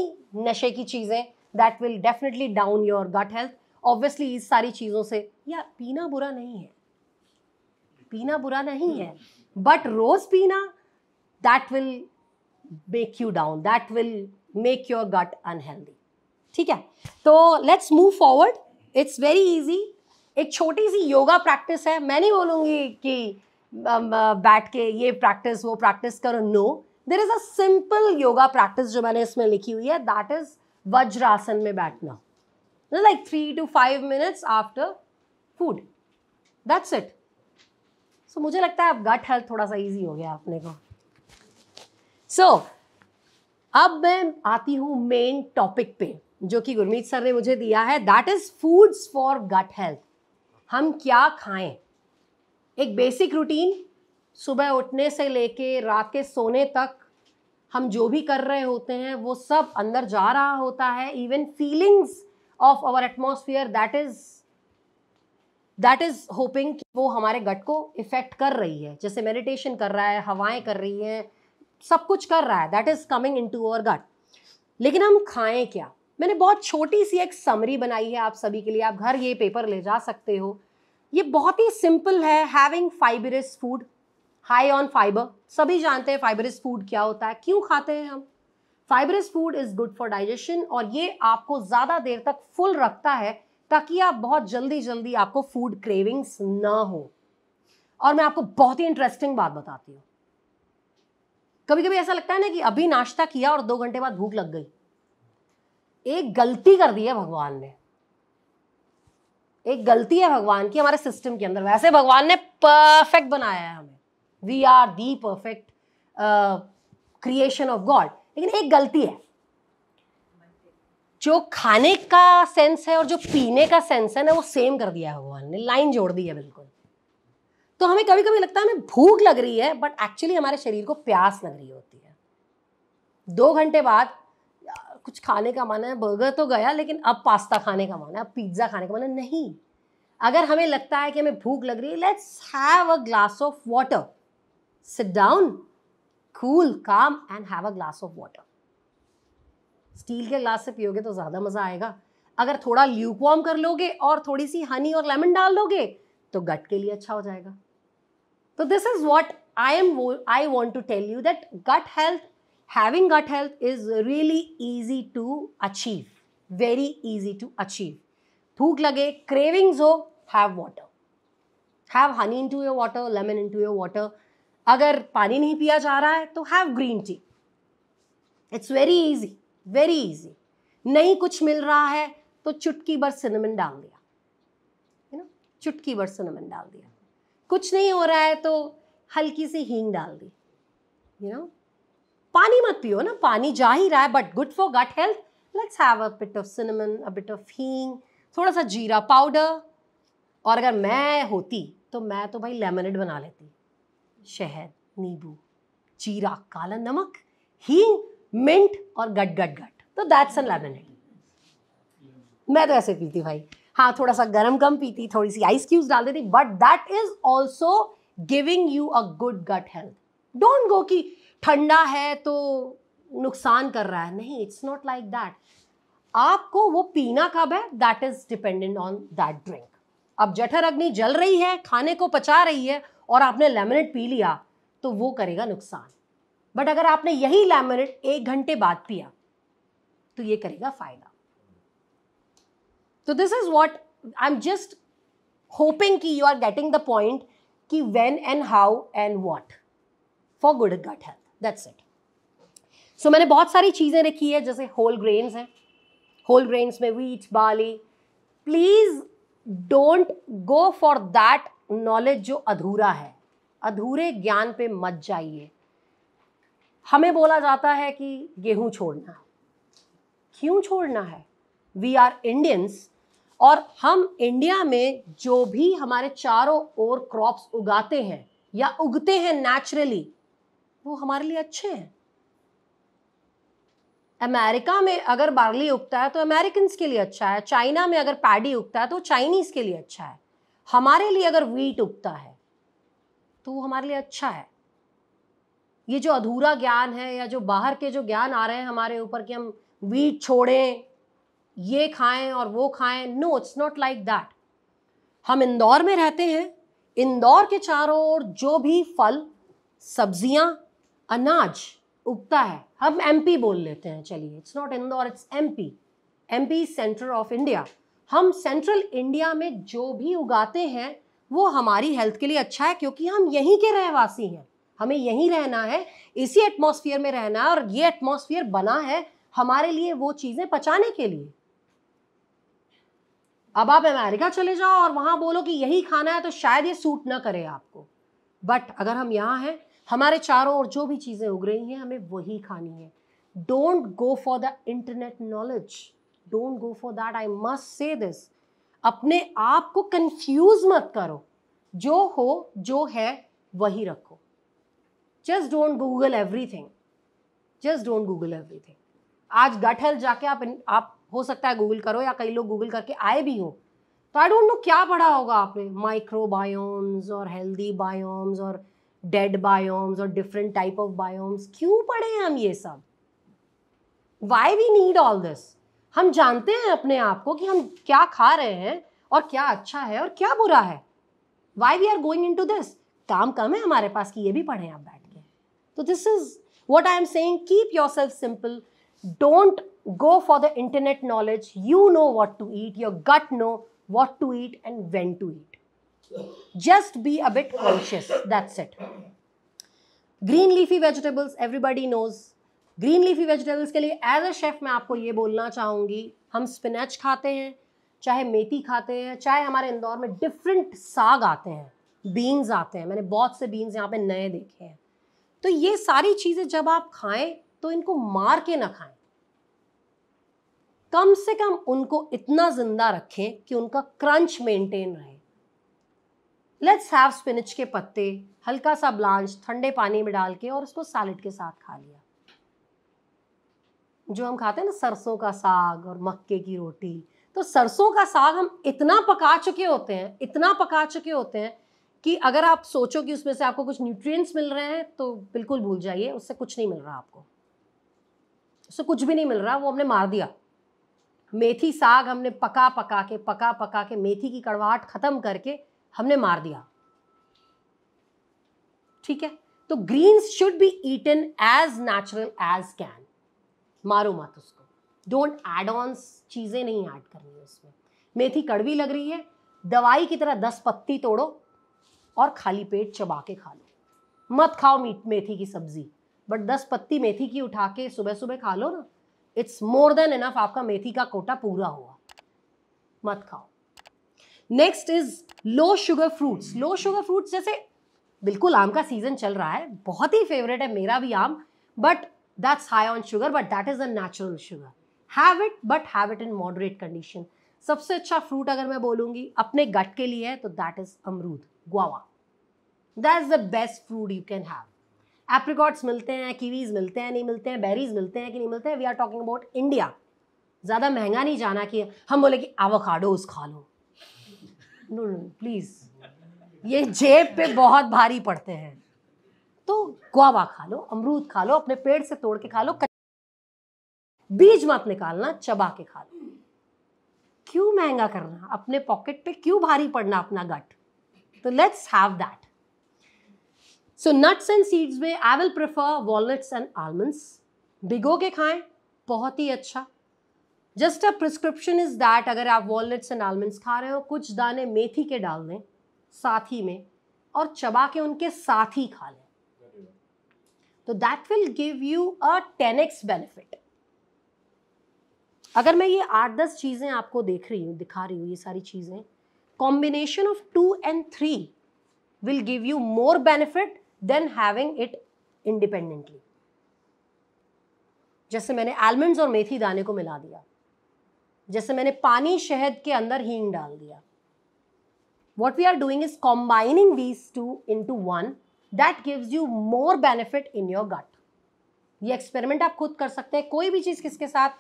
नशे की चीज़ें that will definitely down your gut health obviously इस सारी चीज़ों से या पीना बुरा नहीं है पीना बुरा नहीं है बट हम्म। रोज पीना that will make you down that will make your gut unhealthy ठीक है तो let's move forward it's very easy एक छोटी सी योगा प्रैक्टिस है मैं नहीं बोलूंगी कि बैठ के ये प्रैक्टिस वो प्रैक्टिस करो no there is a simple yoga practice जो मैंने इसमें लिखी हुई है दैट इज़ वज्रासन में बैठना like three to five minutes after food that's it so so, मुझे लगता है अब गट हेल्थ थोड़ा सा ईजी हो गया अपने को सो so, अब मैं आती हूँ मेन टॉपिक पे जो कि गुरमीत सर ने मुझे दिया है that is foods for gut health हम क्या खाएं एक बेसिक रूटीन सुबह उठने से लेके रात के सोने तक हम जो भी कर रहे होते हैं वो सब अंदर जा रहा होता है even feelings of our atmosphere that is that is hoping वो हमारे गट को इफ़ेक्ट कर रही है जैसे मेडिटेशन कर रहा है हवाएं कर रही हैं सब कुछ कर रहा है that is coming into our gut लेकिन हम खाएं क्या मैंने बहुत छोटी सी एक समरी बनाई है आप सभी के लिए आप घर ये पेपर ले जा सकते हो ये बहुत ही सिंपल है having fibrous food high on fiber सभी जानते हैं फाइबरस फूड क्या होता है क्यों खाते हैं हम fibrous food is good for digestion और ये आपको ज़्यादा देर तक फुल रखता है ताकि आप बहुत जल्दी जल्दी आपको फूड क्रेविंग्स ना हो और मैं आपको बहुत ही इंटरेस्टिंग बात बताती हूँ कभी कभी ऐसा लगता है ना कि अभी नाश्ता किया और दो घंटे बाद भूख लग गई एक गलती कर दी है भगवान ने एक गलती है भगवान की हमारे सिस्टम के अंदर वैसे भगवान ने परफेक्ट बनाया है हमें we are the perfect creation of God लेकिन एक गलती है जो खाने का सेंस है और जो पीने का सेंस है ना वो सेम कर दिया है भगवान ने लाइन जोड़ दी है बिल्कुल तो हमें कभी कभी लगता है हमें भूख लग रही है बट एक्चुअली हमारे शरीर को प्यास लग रही होती है दो घंटे बाद कुछ खाने का मन है बर्गर तो गया लेकिन अब पास्ता खाने का मन है अब पिज्ज़ा खाने का मन है नहीं अगर हमें लगता है कि हमें भूख लग रही है let's have a glass of water sit down cool calm and have a glass of water steel के ग्लास से पियोगे तो ज़्यादा मज़ा आएगा अगर थोड़ा वॉर्म कर लोगे और थोड़ी सी हनी और लेमन डाल लोगे तो गट के लिए अच्छा हो जाएगा तो this is what I am I want to tell you that gut health having gut health is really easy to achieve very easy to achieve भूख लगे क्रेविंग्स हो have water have honey in to your water lemon in to your water अगर पानी नहीं पिया जा रहा है तो have green tea it's very easy very easy नहीं कुछ मिल रहा है तो चुटकी भर सिनेमन डाल दिया है ना चुटकी भर सिनेमन डाल दिया कुछ नहीं हो रहा है तो हल्की सी हींग डाल दी यू नो पानी मत पियो ना पानी जा ही रहा है but good for gut health let's have a bit of cinnamon a bit of hing थोड़ा सा जीरा पाउडर और अगर मैं होती तो मैं तो भाई लेमनेड बना लेती शहद नींबू जीरा काला नमक हींग मिंट और गट गट गट तो दैट्स एन लेमनेट मैं तो ऐसे पीती भाई हाँ थोड़ा सा गर्म कम पीती थोड़ी सी आइस क्यूब्स डाल देती but that is also giving you a good gut health don't go कि ठंडा है तो नुकसान कर रहा है नहीं इट्स नॉट लाइक दैट आपको वो पीना कब है that is dependent on that drink अब जठर अग्नि जल रही है खाने को पचा रही है और आपने लेमनेट पी लिया तो वो करेगा नुकसान बट अगर आपने यही लैमिनेट एक घंटे बाद पिया तो ये करेगा फायदा तो this is what I am just hoping की you are getting the point कि when and how and what for good gut health that's it so मैंने बहुत सारी चीज़ें रखी है जैसे होल ग्रेन्स हैं होल ग्रेन्स में वीट बाली please don't go for that knowledge जो अधूरा है अधूरे ज्ञान पे मत जाइए हमें बोला जाता है कि गेहूं छोड़ना क्यों छोड़ना है वी आर इंडियंस और हम इंडिया में जो भी हमारे चारों ओर क्रॉप्स उगाते हैं या उगते हैं नेचुरली वो हमारे लिए अच्छे हैं अमेरिका में अगर बार्ली उगता है तो अमेरिकन के लिए अच्छा है चाइना में अगर पैडी उगता है तो चाइनीज़ के लिए अच्छा है हमारे लिए अगर वीट उगता है तो वो हमारे लिए अच्छा है ये जो अधूरा ज्ञान है या जो बाहर के जो ज्ञान आ रहे हैं हमारे ऊपर कि हम वीट छोड़ें ये खाएं और वो खाएं no it's not like that हम इंदौर में रहते हैं इंदौर के चारों ओर जो भी फल सब्जियां अनाज उगता है हम एमपी बोल लेते हैं चलिए it's not Indore it's MP MP center of India हम सेंट्रल इंडिया में जो भी उगाते हैं वो हमारी हेल्थ के लिए अच्छा है क्योंकि हम यहीं के रहवासी हैं हमें यहीं रहना है इसी एटमॉस्फेयर में रहना है और ये एटमॉस्फेयर बना है हमारे लिए वो चीज़ें पचाने के लिए अब आप अमेरिका चले जाओ और वहाँ बोलो कि यही खाना है तो शायद ये सूट ना करे आपको बट अगर हम यहाँ हैं हमारे चारों ओर जो भी चीज़ें उग रही हैं हमें वही खानी है don't go for the internet knowledge don't go for that I must say this अपने आप को कंफ्यूज मत करो जो हो जो है वही रखो just don't Google everything just don't Google everything आज गठल जाके आप आप हो सकता है गूगल करो या कई लोग गूगल करके आए भी हों तो आई डोंट नो क्या पढ़ा होगा आपने माइक्रोबायोम्स और हेल्दी बायोम्स और डेड बायोम्स और डिफरेंट टाइप ऑफ बायोम्स क्यों पढ़े हैं हम ये सब why we need all this हम जानते हैं अपने आप को कि हम क्या खा रहे हैं और क्या अच्छा है और क्या बुरा है why we are going in into this काम कम है हमारे पास कि ये भी पढ़े आप बैठ तो this is what I am saying keep yourself simple don't go for the internet knowledge you know what to eat your gut know what to eat and when to eat just be a bit conscious that's it green leafy vegetables everybody knows green leafy vegetables के लिए as a chef मैं आपको ये बोलना चाहूँगी हम spinach खाते हैं चाहे मेथी खाते हैं चाहे हमारे इंदौर में डिफरेंट साग आते हैं बीन्स आते हैं मैंने बहुत से बीन्स यहाँ पे नए देखे हैं तो ये सारी चीज़ें जब आप खाएं तो इनको मार के ना खाएं कम से कम उनको इतना ज़िंदा रखें कि उनका क्रंच मेंटेन रहे लेट्स हैव स्पिनच के पत्ते हल्का सा ब्लांच ठंडे पानी में डाल के और उसको सैलड के साथ खा लिया जो हम खाते हैं ना सरसों का साग और मक्के की रोटी तो सरसों का साग हम इतना पका चुके होते हैं इतना पका चुके होते हैं कि अगर आप सोचो कि उसमें से आपको कुछ न्यूट्रिएंट्स मिल रहे हैं तो बिल्कुल भूल जाइए उससे कुछ नहीं मिल रहा आपको उससे कुछ भी नहीं मिल रहा वो हमने मार दिया मेथी साग हमने पका पका के पका पका के मेथी की कड़वाहट ख़त्म करके हमने मार दिया ठीक है तो greens should be eaten as natural as can मारो मत उसको डोंट एड ऑन चीज़ें नहीं ऐड करनी है उसमें मेथी कड़वी लग रही है दवाई की तरह दस पत्ती तोड़ो और खाली पेट चबा के खा लो मत खाओ मीट मेथी की सब्ज़ी बट दस पत्ती मेथी की उठा के सुबह सुबह खा लो ना इट्स मोर देन इनफ आपका मेथी का कोटा पूरा हुआ मत खाओ next is low sugar fruits low sugar fruits जैसे बिल्कुल आम का सीजन चल रहा है बहुत ही फेवरेट है मेरा भी आम but that's high on sugar but that is a natural sugar have it but have it in moderate condition सबसे अच्छा फ्रूट अगर मैं बोलूँगी अपने गट के लिए है तो दैट इज़ अमरूद guava that's the best fruit you can have. Apricots मिलते हैं kiwis मिलते हैं नहीं मिलते हैं बेरीज मिलते हैं कि नहीं मिलते हैं we are talking about India ज़्यादा महंगा नहीं जाना कि हम बोले कि आवोकाडोज खा लो नो नो प्लीज़ ये जेब पे बहुत भारी पड़ते हैं तो गुआवा खा लो अमरूद खा लो अपने पेड़ से तोड़ के खा लो बीज मत निकालना चबा के खा लो क्यों महंगा करना अपने पॉकेट पे क्यों भारी पड़ना अपना गट तो let's have that so nuts and seeds में I will prefer walnuts and almonds भिगो के खाएं बहुत ही अच्छा just a prescription is that अगर आप वॉलट्स एंड आलमंड्स खा रहे हो कुछ दाने मेथी के डाल दें साथ ही में और चबा के उनके साथ ही खा लें तो that will give you a ten X benefit अगर मैं ये आठ दस चीज़ें आपको देख रही हूँ दिखा रही हूँ ये सारी चीज़ें combination of 2 and 3 will give you more benefit than having it independently. जैसे मैंने आलमंड्स और मेथी दाने को मिला दिया जैसे मैंने पानी शहद के अंदर हींग डाल दिया what we are doing is combining these two into one that gives you more benefit in your gut ये एक्सपेरिमेंट आप खुद कर सकते हैं कोई भी चीज़ किसके साथ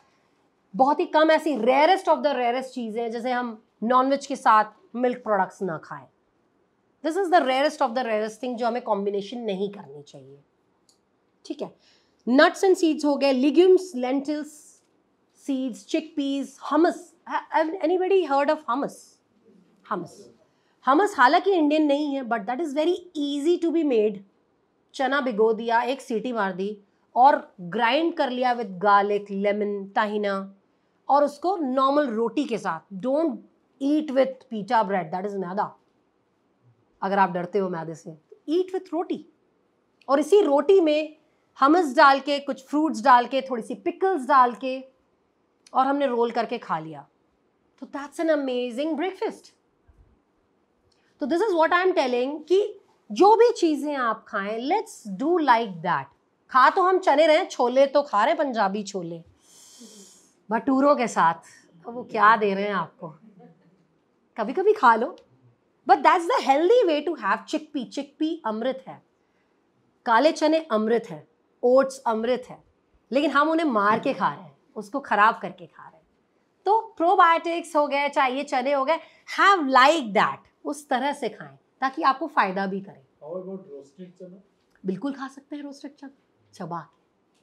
बहुत ही कम ऐसी रेयरेस्ट ऑफ द रेयरेस्ट चीज़ें जैसे हम नॉनवेज के साथ मिल्क प्रोडक्ट्स ना खाएं this is the rarest of the rarest thing जो हमें कॉम्बिनेशन नहीं करनी चाहिए ठीक है नट्स एंड सीड्स हो गए legumes lentils seeds chickpeas hummus anybody heard of hummus hummus hummus हालांकि इंडियन नहीं है but that is very easy to be made चना भिगो दिया एक सीटी मार दी और ग्राइंड कर लिया विद गार्लिक लेमन ताहिना और उसको नॉर्मल रोटी के साथ don't eat with pita bread that is maida अगर आप डरते हो मैदे से ईट विथ रोटी और इसी रोटी में हमस डाल के कुछ फ्रूट्स डाल के थोड़ी सी पिकल्स डाल के और हमने रोल करके खा लिया तो दैट्स एन अमेजिंग ब्रेकफेस्ट तो this is what I am telling कि जो भी चीज़ें आप खाएं लेट्स डू लाइक दैट खा तो हम चले रहे हैं छोले तो खा रहे पंजाबी छोले भटूरों के साथ तो वो क्या दे रहे हैं आपको कभी कभी खा लो but that's the healthy way to have chickpea chickpea अमृत है काले चने अमृत है ओट्स अमृत है लेकिन हम उन्हें मार के खा रहे हैं उसको ख़राब करके खा रहे हैं तो प्रोबायोटिक्स हो गए चाहे ये चने हो गए हैव लाइक दैट उस तरह से खाएं ताकि आपको फ़ायदा भी करें बिल्कुल खा सकते हैं रोस्टेड चना चबा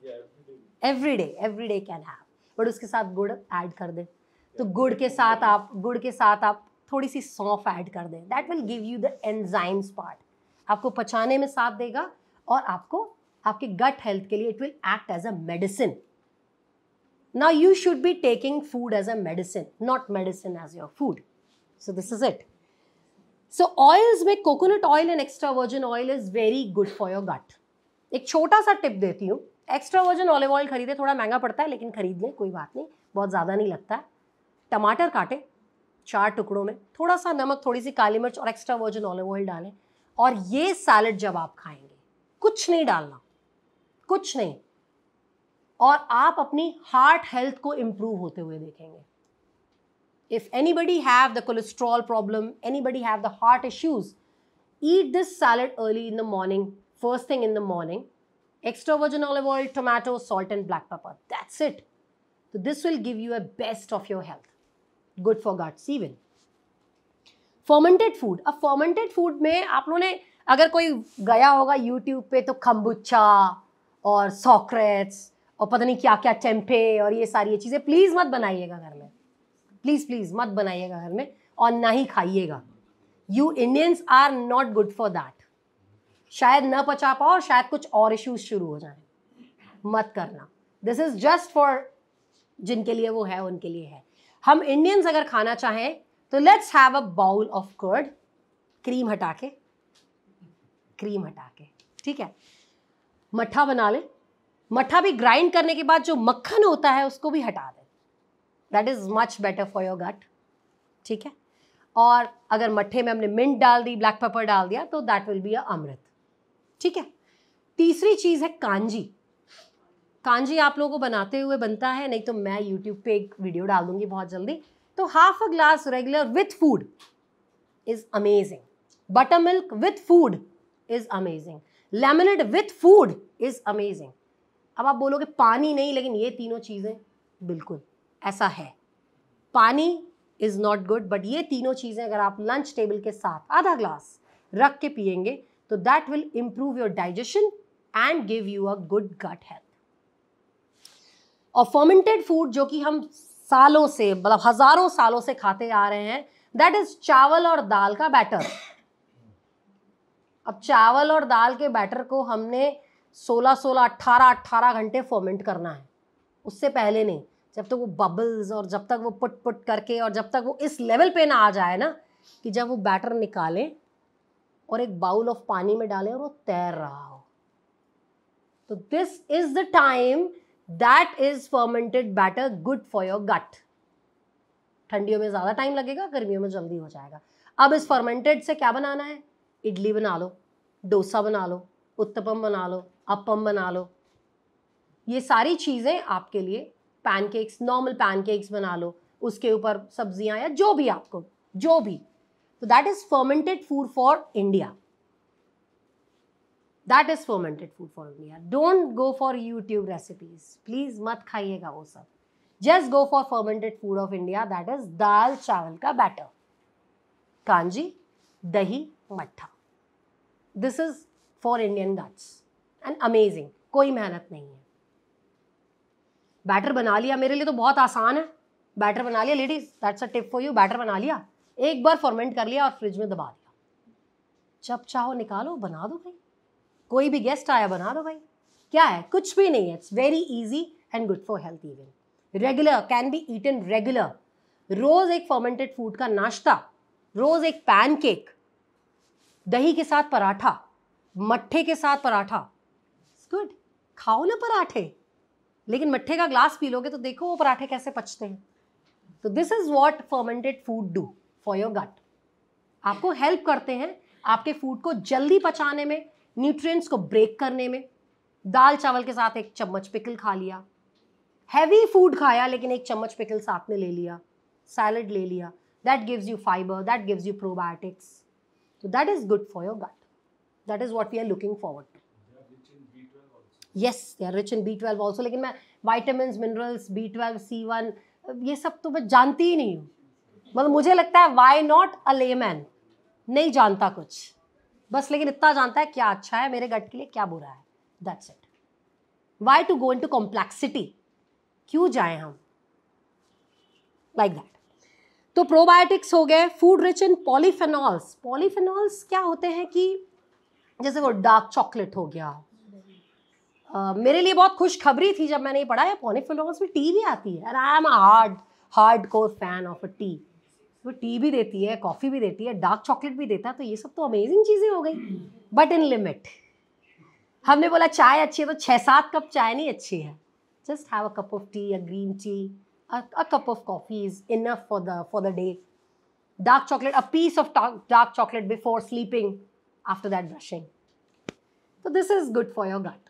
के every day every day can have but उसके साथ गुड़ ऐड कर दें तो गुड़ के साथ आप गुड़ के साथ आप थोड़ी सी सौंफ ऐड कर दें that will give you the enzymes part आपको पचाने में साथ देगा और आपको आपके गट हेल्थ के लिए it will act as a medicine now you should be taking food as a medicine not medicine as your food so this is it so oils में coconut oil and extra virgin oil is very good for your gut एक छोटा सा tip देती हूँ extra virgin olive oil खरीदे थोड़ा महंगा पड़ता है लेकिन खरीद लें कोई बात नहीं बहुत ज़्यादा नहीं लगता है टमाटर काटें चार टुकड़ों में थोड़ा सा नमक थोड़ी सी काली मिर्च और एक्स्ट्रा वर्जन ऑलिव ऑयल डालें और ये सैलड जब आप खाएंगे कुछ नहीं डालना कुछ नहीं और आप अपनी हार्ट हेल्थ को इम्प्रूव होते हुए देखेंगे if anybody have the cholesterol problem anybody have the heart issues eat this salad early in the morning first thing in the morning extra virgin olive oil tomato salt and black pepper that's it तो this will give you a best of your health good for guts seven fermented food अब fermented food में आप लोगों ने अगर कोई गया होगा यूट्यूब पे तो खम्बुच्छा और सॉक्रेट्स और पता नहीं क्या क्या टेम्पे और ये सारी चीज़ें प्लीज़ मत बनाइएगा घर में प्लीज़ प्लीज़ मत बनाइएगा घर में और ना ही खाइएगा you Indians are not good for that शायद ना पचा पाओ और शायद कुछ और इश्यूज शुरू हो जाए मत करना दिस इज़ जस्ट फॉर जिनके लिए वो है उनके लिए है हम इंडियंस अगर खाना चाहें तो let's have a bowl of curd cream हटा के क्रीम हटा के ठीक है मठा बना लें मठा भी ग्राइंड करने के बाद जो मक्खन होता है उसको भी हटा दें that is much better for your gut ठीक है और अगर मट्ठे में हमने मिंट डाल दी ब्लैक पेपर डाल दिया तो that will be a amrit ठीक है तीसरी चीज़ है कांजी कांजी आप लोगों को बनाते हुए बनता है नहीं तो मैं यूट्यूब पे एक वीडियो डाल दूंगी बहुत जल्दी तो half a glass regular with food is amazing buttermilk with food is amazing lemonade with food is amazing अब आप बोलोगे पानी नहीं लेकिन ये तीनों चीज़ें बिल्कुल ऐसा है पानी इज़ नॉट गुड बट ये तीनों चीज़ें अगर आप लंच टेबल के साथ आधा ग्लास रख के पियेंगे तो that will improve your digestion and give you a good gut health और फर्मेंटेड फूड जो कि हम सालों से मतलब हज़ारों सालों से खाते आ रहे हैं दैट इज़ चावल और दाल का बैटर अब चावल और दाल के बैटर को हमने 16 16 18 18 घंटे फर्मेंट करना है उससे पहले नहीं जब तक तो वो बबल्स और जब तक वो पुट पुट करके और जब तक वो इस लेवल पे ना आ जाए ना कि जब वो बैटर निकालें और एक बाउल ऑफ पानी में डालें और वो तैर रहा हो तो this is the time that is fermented batter good for your gut ठंडियों में ज़्यादा टाइम लगेगा गर्मियों में जल्दी हो जाएगा अब इस फर्मेंटेड से क्या बनाना है इडली बना लो डोसा बना लो उत्तपम बना लो अपम बना लो ये सारी चीज़ें आपके लिए पैनकेक्स नॉर्मल पैनकेक्स बना लो उसके ऊपर सब्जियां या जो भी आपको जो भी तो that is fermented food for India that is fermented food for India don't go for YouTube recipes please मत खाइएगा वो सब just go for fermented food of India that is दाल चावल का बैटर कांजी दही मट्ठा this is for Indian guts and amazing कोई मेहनत नहीं है बैटर बना लिया मेरे लिए तो बहुत आसान है बैटर बना लिया ladies that's a tip for you batter बना लिया एक बार फॉर्मेंट कर लिया और फ्रिज में दबा दिया जब चाहो निकालो बना दो भाई कोई भी गेस्ट आया बना दो भाई क्या है कुछ भी नहीं है it's very easy and good for health even regular can be eaten regular रोज़ एक फर्मेंटेड फूड का नाश्ता रोज़ एक पैन केक दही के साथ पराठा मट्ठे के साथ पराठा गुड खाओ ना पराठे लेकिन मट्ठे का ग्लास पी लोगे तो देखो वो पराठे कैसे पचते हैं तो this is what fermented food do for your gut आपको हेल्प करते हैं आपके फूड को जल्दी पचाने में न्यूट्रिएंट्स को ब्रेक करने में दाल चावल के साथ एक चम्मच पिकल खा लिया हैवी फूड खाया लेकिन एक चम्मच पिकल साथ में ले लिया सैलड ले लिया that gives you fibre that gives you probiotics तो that is good for your gut that is what we are looking forward yes they are rich in B twelve also लेकिन मैं vitamins minerals B twelve C one ये सब तो मैं जानती ही नहीं हूँ मतलब मुझे लगता है वाई नॉट अ लेमैन नहीं जानता कुछ बस लेकिन इतना जानता है क्या अच्छा है मेरे गट के लिए क्या बुरा है that's it why to go into complexity क्यों जाए हम लाइक like दैट तो प्रोबायोटिक्स हो गए food rich in polyphenols polyphenols क्या होते हैं कि जैसे वो डार्क चॉकलेट हो गया uh, मेरे लिए बहुत खुशखबरी थी जब मैंने ये पढ़ा है पॉलीफेनॉल्स में टी भी आती है and I am hard hardcore fan of a tea वो टी भी देती है कॉफ़ी भी देती है डार्क चॉकलेट भी देता है तो ये सब तो अमेजिंग चीज़ें हो गई बट इन लिमिट हमने बोला चाय अच्छी है तो छः सात कप चाय नहीं अच्छी है just have a cup of tea a green tea a cup of coffee is enough for the for the day dark chocolate a piece of dark chocolate before sleeping after that brushing तो this is good for your gut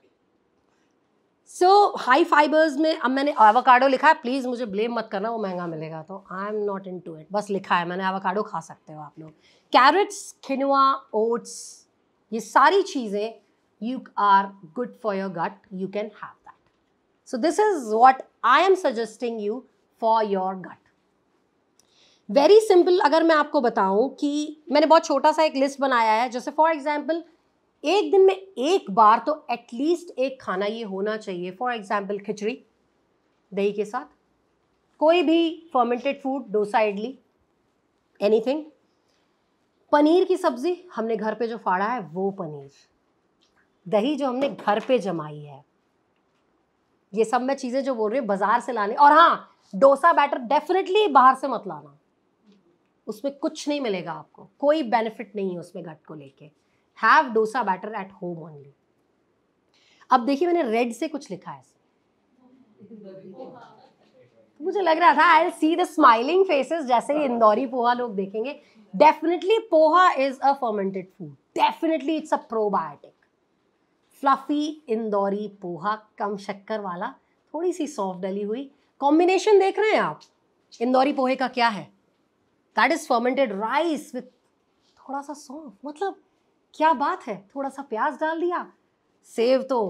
so high fibres में अब मैंने avocado लिखा है please मुझे blame मत करना वो महंगा मिलेगा तो I am not into it बस लिखा है मैंने एवोकाडो खा सकते हो आप लोग कैरेट्स खिनुआ ओट्स ये सारी चीज़ें you are good for your gut you can have that so this is what I am suggesting you for your gut very simple अगर मैं आपको बताऊं कि मैंने बहुत छोटा सा एक लिस्ट बनाया है जैसे फॉर एग्जाम्पल एक दिन में एक बार तो एटलीस्ट एक खाना ये होना चाहिए फॉर एग्ज़ाम्पल खिचड़ी दही के साथ कोई भी fermented food dosa idli anything paneer की सब्ज़ी हमने घर पे जो फाड़ा है वो पनीर दही जो हमने घर पे जमाई है ये सब मैं चीज़ें जो बोल रही हूँ बाज़ार से लाने और हाँ डोसा बैटर डेफिनेटली बाहर से मत लाना उसमें कुछ नहीं मिलेगा आपको कोई बेनिफिट नहीं है उसमें घट को लेके have dosa batter at home only अब देखिए मैंने रेड से कुछ लिखा है मुझे लग रहा था I see the smiling faces जैसे ही इंदौरी पोहा लोग देखेंगे definitely poha is a fermented food definitely it's a probiotic fluffy Indori poha कम शक्कर वाला थोड़ी सी सॉफ्ट डली हुई कॉम्बिनेशन देख रहे हैं आप इंदौरी पोहे का क्या है that is fermented rice with थोड़ा सा सॉफ्ट मतलब क्या बात है थोड़ा सा प्याज डाल दिया सेव तो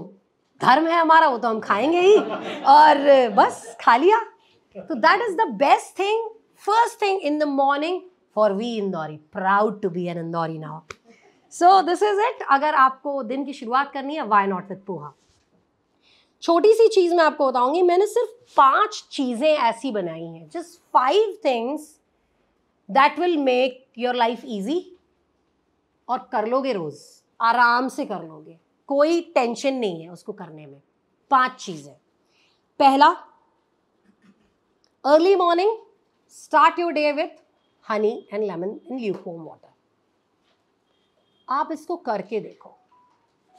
धर्म है हमारा वो तो हम खाएंगे ही और बस खा लिया तो that is the best thing first thing in the morning for we Indori proud to be an Indori now so this is it अगर आपको दिन की शुरुआत करनी है वाई नॉट विथ पोहा छोटी सी चीज़ मैं आपको बताऊंगी मैंने सिर्फ पांच चीज़ें ऐसी बनाई हैं just five things that will make your life easy और कर लोगे रोज़ आराम से कर लोगे कोई टेंशन नहीं है उसको करने में पांच चीज़ें पहला early morning start your day with honey and lemon in lukewarm water आप इसको करके देखो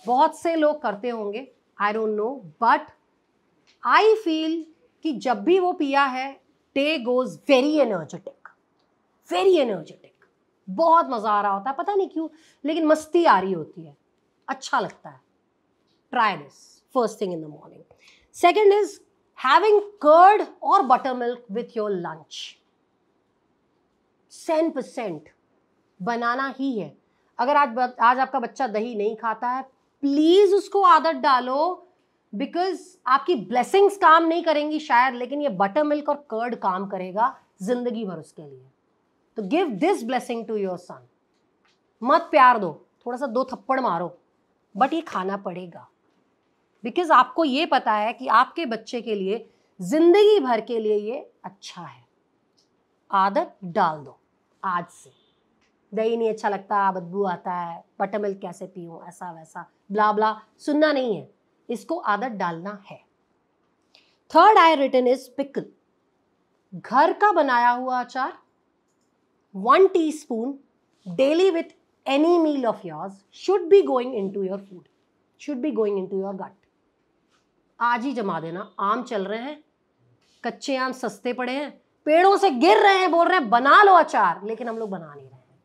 बहुत से लोग करते होंगे I don't know but I feel कि जब भी वो पिया है day goes very energetic very energetic बहुत मज़ा आ रहा होता है पता नहीं क्यों लेकिन मस्ती आ रही होती है अच्छा लगता है try this first thing in the morning second is having curd और buttermilk with your lunch cent percent बनाना ही है अगर आज आज आपका बच्चा दही नहीं खाता है प्लीज़ उसको आदत डालो बिकॉज आपकी ब्लेसिंग्स काम नहीं करेंगी शायद लेकिन ये बटर मिल्क और कर्ड काम करेगा ज़िंदगी भर उसके लिए तो give this blessing to your son मत प्यार दो थोड़ा सा दो थप्पड़ मारो बट ये खाना पड़ेगा बिकॉज आपको ये पता है कि आपके बच्चे के लिए जिंदगी भर के लिए ये अच्छा है आदत डाल दो आज से दही नहीं अच्छा लगता बदबू आता है बटर मिल्क कैसे पीऊँ ऐसा वैसा ब्ला ब्ला सुनना नहीं है इसको आदत डालना है third I return is pickle घर का बनाया हुआ अचार one teaspoon daily with any meal of yours should be going into your food, should be going into your gut. आज ही जमा देना आम चल रहे हैं कच्चे आम सस्ते पड़े हैं पेड़ों से गिर रहे हैं बोल रहे हैं बना लो अचार लेकिन हम लोग बना नहीं रहे हैं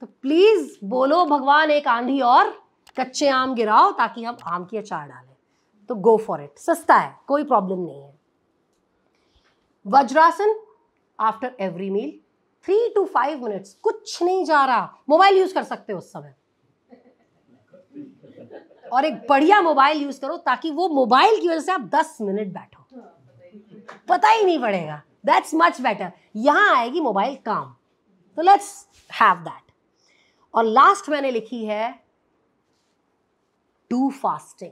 तो प्लीज बोलो भगवान एक आंधी और कच्चे आम गिराओ ताकि हम आम की अचार डालें तो गो फॉर इट सस्ता है कोई प्रॉब्लम नहीं है Vajrasana after every meal three to five minutes कुछ नहीं जा रहा मोबाइल यूज कर सकते हो उस समय और एक बढ़िया मोबाइल यूज करो ताकि वो मोबाइल की वजह से आप दस मिनट बैठो पता ही नहीं पड़ेगा दैट्स मच बेटर यहां आएगी मोबाइल काम तो लेट्स हैव दैट और लास्ट मैंने लिखी है डू फास्टिंग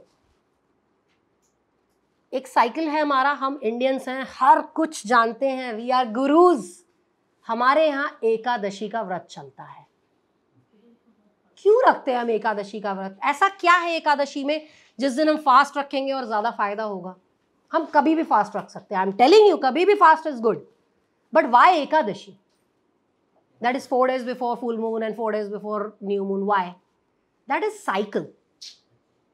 एक साइकिल है हमारा हम इंडियंस हैं हर कुछ जानते हैं वी आर गुरुज़ हमारे यहाँ एकादशी का व्रत चलता है क्यों रखते हैं हम एकादशी का व्रत ऐसा क्या है एकादशी में जिस दिन हम फास्ट रखेंगे और ज़्यादा फायदा होगा हम कभी भी फास्ट रख सकते हैं आई एम टेलिंग यू कभी भी fast is good but why Ekadashi that is four days before full moon and four days before new moon why that is cycle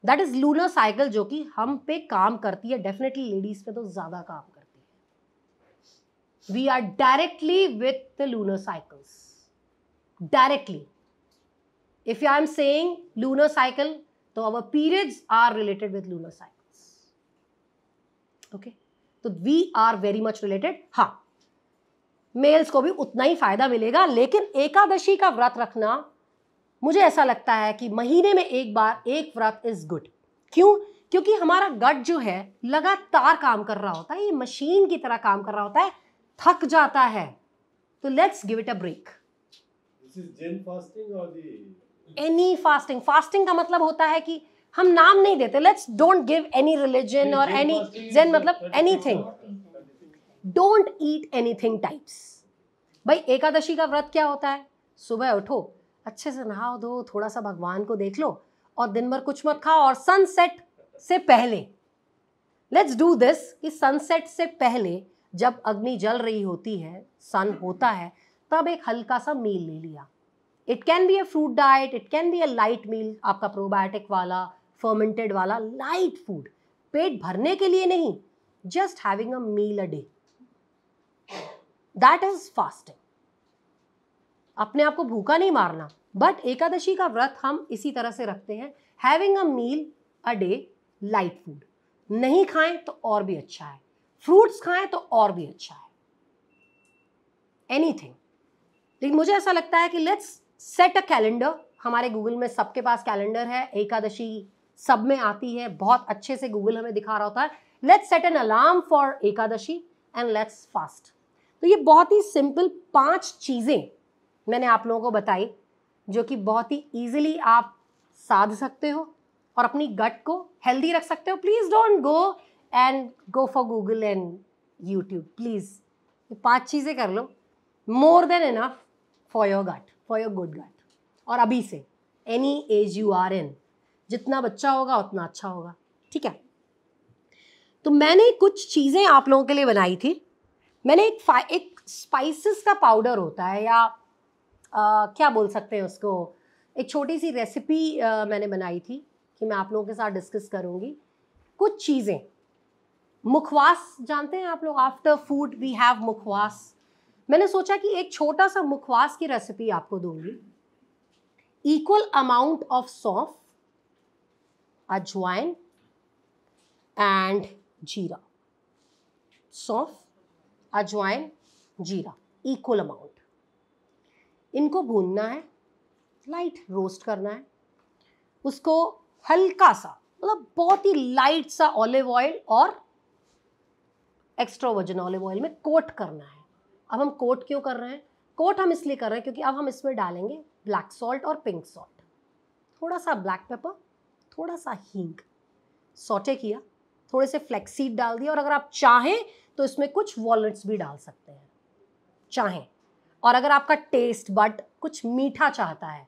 that is lunar cycle जो कि हम पे काम करती है डेफिनेटली लेडीज पे तो ज़्यादा काम we are directly with the lunar cycles. Directly. If I am saying lunar cycle, so our periods are related with lunar cycles. Okay. so we are very much related ha males को भी उतना ही फायदा मिलेगा लेकिन एकादशी का व्रत रखना मुझे ऐसा लगता है कि महीने में एक बार एक व्रत इज गुड क्यों क्योंकि हमारा गट जो है लगातार काम कर रहा होता है ये मशीन की तरह काम कर रहा होता है थक जाता है तो let's give it a break any fasting fasting का मतलब होता है कि हम नाम नहीं देते let's don't give any religion और एनी जेन मतलब anything don't eat anything types भाई एकादशी का व्रत क्या होता है सुबह उठो अच्छे से नहाओ दो थोड़ा सा भगवान को देख लो और दिन भर कुछ मत खाओ और सनसेट से पहले लेट्स डू दिस कि सनसेट से पहले जब अग्नि जल रही होती है सन होता है तब एक हल्का सा मील ले लिया it can be a fruit diet it can be a light meal आपका प्रोबायोटिक वाला फर्मेंटेड वाला लाइट फूड पेट भरने के लिए नहीं just having a meal a day that is fasting अपने आप को भूखा नहीं मारना बट एकादशी का व्रत हम इसी तरह से रखते हैं having a meal a day light food नहीं खाएं तो और भी अच्छा है फ्रूट्स खाएं तो और भी अच्छा है एनीथिंग लेकिन मुझे ऐसा लगता है कि लेट्स सेट अ कैलेंडर हमारे गूगल में सबके पास कैलेंडर है एकादशी सब में आती है बहुत अच्छे से गूगल हमें दिखा रहा होता है let's set an alarm for Ekadashi and let's fast तो ये बहुत ही सिंपल पांच चीज़ें मैंने आप लोगों को बताई जो कि बहुत ही ईजिली आप साध सकते हो और अपनी गट को हेल्दी रख सकते हो please don't go and go for Google and YouTube please ये पांच चीज़ें कर लो more than enough for your gut for your good gut और अभी से any age you are in जितना बच्चा होगा उतना अच्छा होगा ठीक है तो मैंने कुछ चीज़ें आप लोगों के लिए बनाई थी मैंने एक एक स्पाइसेस का पाउडर होता है या आ, क्या बोल सकते हैं उसको एक छोटी सी रेसिपी आ, मैंने बनाई थी कि मैं आप लोगों के साथ डिस्कस करूँगी कुछ चीज़ें मुखवास जानते हैं आप लोग after food we have mukhwas मैंने सोचा कि एक छोटा सा मुखवास की रेसिपी आपको दूंगी इक्वल अमाउंट ऑफ सौंफ अजवाइन एंड जीरा सौंफ अजवाइन जीरा इक्वल अमाउंट इनको भूनना है लाइट रोस्ट करना है उसको हल्का सा मतलब बहुत ही लाइट सा ऑलिव ऑयल और एक्स्ट्रा वर्जन ऑलिव ऑयल में कोट करना है अब हम कोट क्यों कर रहे हैं कोट हम इसलिए कर रहे हैं क्योंकि अब हम इसमें डालेंगे ब्लैक सॉल्ट और पिंक सॉल्ट थोड़ा सा ब्लैक पेपर थोड़ा सा हींग सोटे किया थोड़े से फ्लैक्सीड डाल दिया और अगर आप चाहें तो इसमें कुछ वॉलट्स भी डाल सकते हैं चाहें और अगर आपका टेस्ट बट कुछ मीठा चाहता है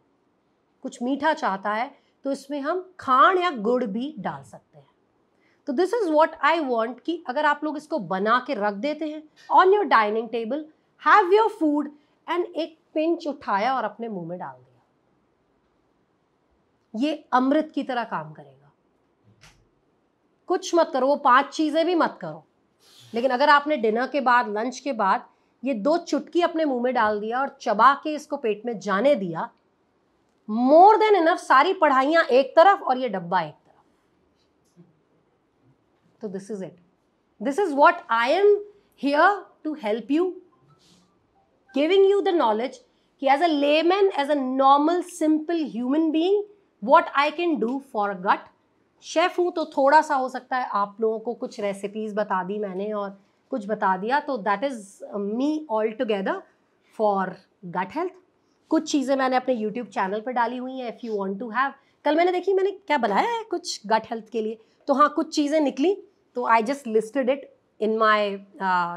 कुछ मीठा चाहता है तो इसमें हम खांड या गुड़ भी डाल सकते हैं तो this is what I want कि अगर आप लोग इसको बना के रख देते हैं on your dining table have your food and एक पिंच उठाया और अपने मुंह में डाल दिया ये अमृत की तरह काम करेगा कुछ मत करो वो पांच चीज़ें भी मत करो लेकिन अगर आपने डिनर के बाद लंच के बाद ये दो चुटकी अपने मुंह में डाल दिया और चबा के इसको पेट में जाने दिया मोर देन इनफ सारी पढ़ाइयां एक तरफ और ये डब्बा एक तो this is it this is what I am here to help you giving you the knowledge कि as a layman as a normal simple human being what I can do for gut chef हूँ तो थोड़ा सा हो सकता है आप लोगों को कुछ रेसिपीज़ बता दी मैंने और कुछ बता दिया तो that is me all together for gut health कुछ चीज़ें मैंने अपने यूट्यूब चैनल पर डाली हुई हैं if you want to have कल मैंने देखी मैंने क्या बनाया है कुछ गट हेल्थ के लिए तो हाँ कुछ चीज़ें निकली तो I just listed it in my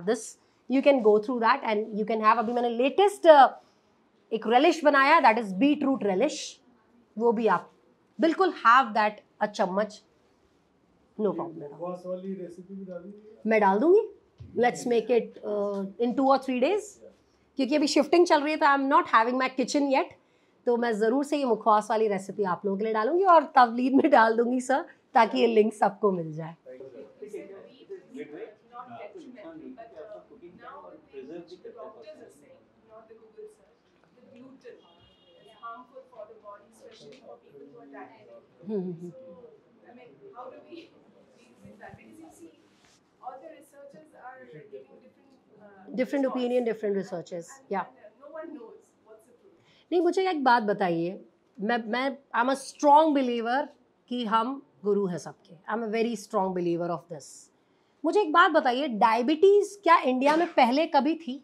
this you can go through that and you can have अभी मैंने लेटेस्ट uh, एक रेलिश बनाया that is beetroot relish वो भी आप बिल्कुल हैव दैट अ चम्मच नो प्रॉब्लम मैं डाल दूंगी let's make it in two और थ्री डेज क्योंकि अभी शिफ्टिंग चल रही है तो I am not having my kitchen yet तो मैं ज़रूर से ये मुखवास वाली रेसिपी आप लोगों के लिए डालूंगी और तवलीद में डाल दूंगी सर ताकि ये लिंक सबको मिल जाए which the doctors are saying, not the Google search, the gluten is harmful for the body, especially for people who are diabetic. so, I mean, how do we deal with that? Because you see, all the researchers are giving different uh, different thoughts. opinion, different researchers. And, and, yeah. And, uh, no one knows what's the truth. नहीं मुझे एक बात बताइए मैं मैं I am a strong believer कि हम गुरु हैं सबके I am a very strong believer of this मुझे एक बात बताइए डायबिटीज़ क्या इंडिया में पहले कभी थी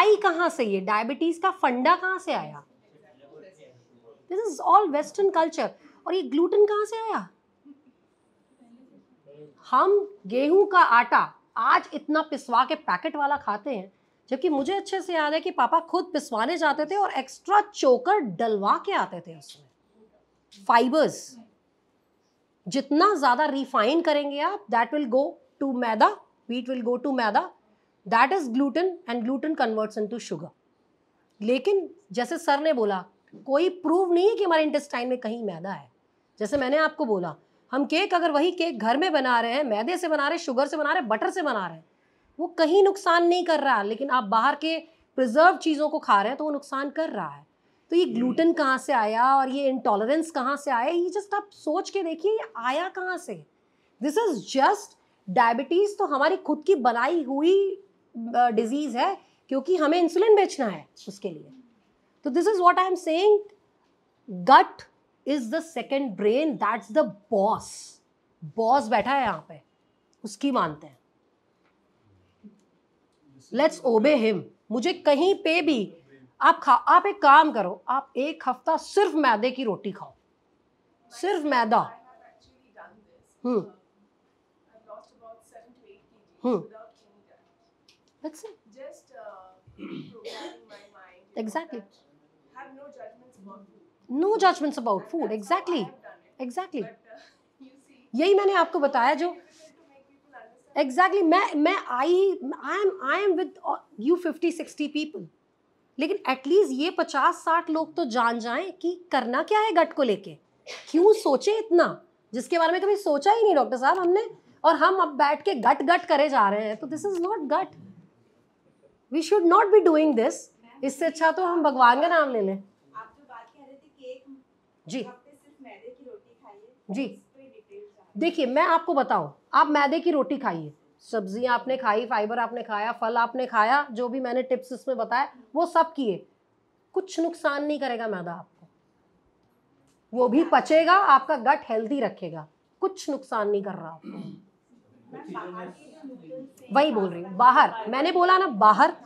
आई कहाँ से ये डायबिटीज़ का फंडा कहाँ से आया this is all western culture और ये ग्लूटन कहाँ से आया हम गेहूं का आटा आज इतना पिसवा के पैकेट वाला खाते हैं जबकि मुझे अच्छे से याद है कि पापा खुद पिसवाने जाते थे और एक्स्ट्रा चोकर डलवा के आते थे उसमें फाइबर्स जितना ज़्यादा रिफाइन करेंगे आप that will go to maida wheat will go to maida that is gluten and gluten converts into sugar लेकिन जैसे सर ने बोला कोई प्रूव नहीं है कि हमारे इंटेस्टाइन में कहीं मैदा है जैसे मैंने आपको बोला हम केक अगर वही केक घर में बना रहे हैं मैदे से बना रहे हैं शुगर से बना रहे हैं बटर से बना रहे हैं वो कहीं नुकसान नहीं कर रहा लेकिन आप बाहर के प्रिजर्व चीज़ों को खा रहे हैं तो वो नुकसान कर रहा है तो ये हम्म। ग्लूटन कहाँ से आया और ये इंटॉलरेंस कहाँ से आया ये जस्ट आप सोच के देखिए ये आया कहाँ से दिस इज़ जस्ट डायबिटीज़ तो हमारी खुद की बनाई हुई डिजीज़ है क्योंकि हमें इंसुलिन बेचना है उसके लिए तो this is what I am saying gut is the second brain that's the boss boss बैठा है यहाँ पे उसकी मानते हैं लेट्स ओबे हिम मुझे कहीं पे भी आप खा आप एक काम करो आप एक हफ्ता सिर्फ मैदे की रोटी खाओ सिर्फ मैदा exactly no judgments about food exactly exactly यही मैंने आपको बताया जो एग्जैक्टली exactly, मैं मैं I I am I am with you fifty sixty people लेकिन एटलीस्ट ये पचास साठ लोग तो जान जाएं कि करना क्या है गट को लेके क्यों सोचे इतना जिसके बारे में कभी सोचा ही नहीं डॉक्टर साहब हमने और हम अब बैठ के गट गट करे जा रहे हैं तो this is not gut we should not be doing this इससे अच्छा तो हम भगवान का नाम ले लें जी जी देखिए मैं आपको बताऊं आप मैदे की रोटी खाइए सब्जियां आपने खाई फाइबर आपने खाया फल आपने खाया जो भी मैंने टिप्स इसमें बताया वो सब किए कुछ नुकसान नहीं करेगा मैदा आपको वो भी पचेगा आपका गट हेल्दी रखेगा कुछ नुकसान नहीं कर रहा आपको वही बोल रही हूँ बाहर मैंने बोला ना बाहर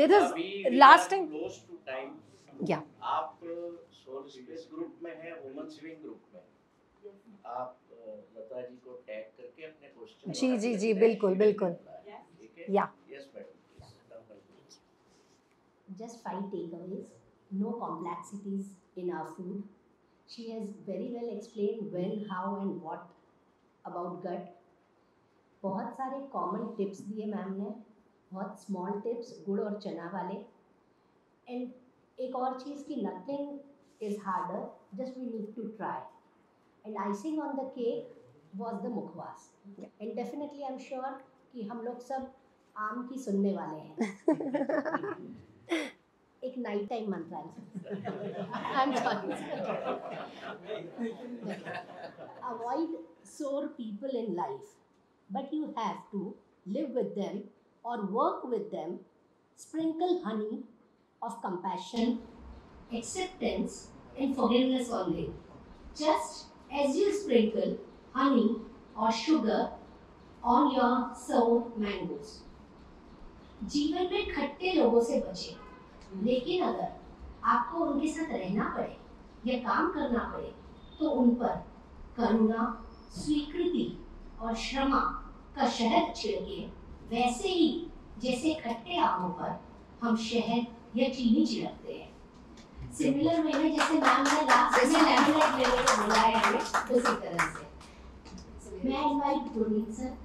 दिस लास्ट टाइम क्या आप ग्रुप में है वुमेन स्विमिंग ग्रुप में आप लता जी को टैग करके अपने क्वेश्चन जी जी जी बिल्कुल बिल्कुल या yes madam just five no complexities in our food she has very well explained when how and what about gut बहुत सारे कॉमन टिप्स दिए मैम ने बहुत स्मॉल टिप्स गुड़ और चना वाले एंड एक और चीज़ की nothing is harder just we need to try And icing on the cake was the mukhwas And definitely I'm sure कि हम लोग सब आम की सुनने वाले हैं एक नाइट टाइम मंत्र I am sorry avoid sour people in life but you have to live with them और work with them sprinkle honey of compassion acceptance and forgiveness on them just as you sprinkle honey or sugar on your sour mangoes. जीवन में खट्टे लोगों से बचे लेकिन अगर आपको उनके साथ रहना पड़े या काम करना पड़े तो उन पर करुणा स्वीकृति और श्रमा का शहद छिड़के वैसे ही जैसे खट्टे आमों पर हम शहद या चीनी छिड़कते हैं सिमिलर वे में जैसे मैम ने लास्ट में लैमिनेट लेने को बोला है हमें उसी तरह से मैं invite Gurmeet sir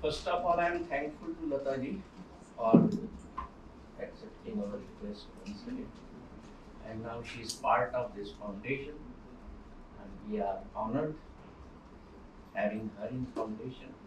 First of all, I am thankful to Lata ji for accepting our request once again. And now she is part of this foundation, and we are honored having her in foundation.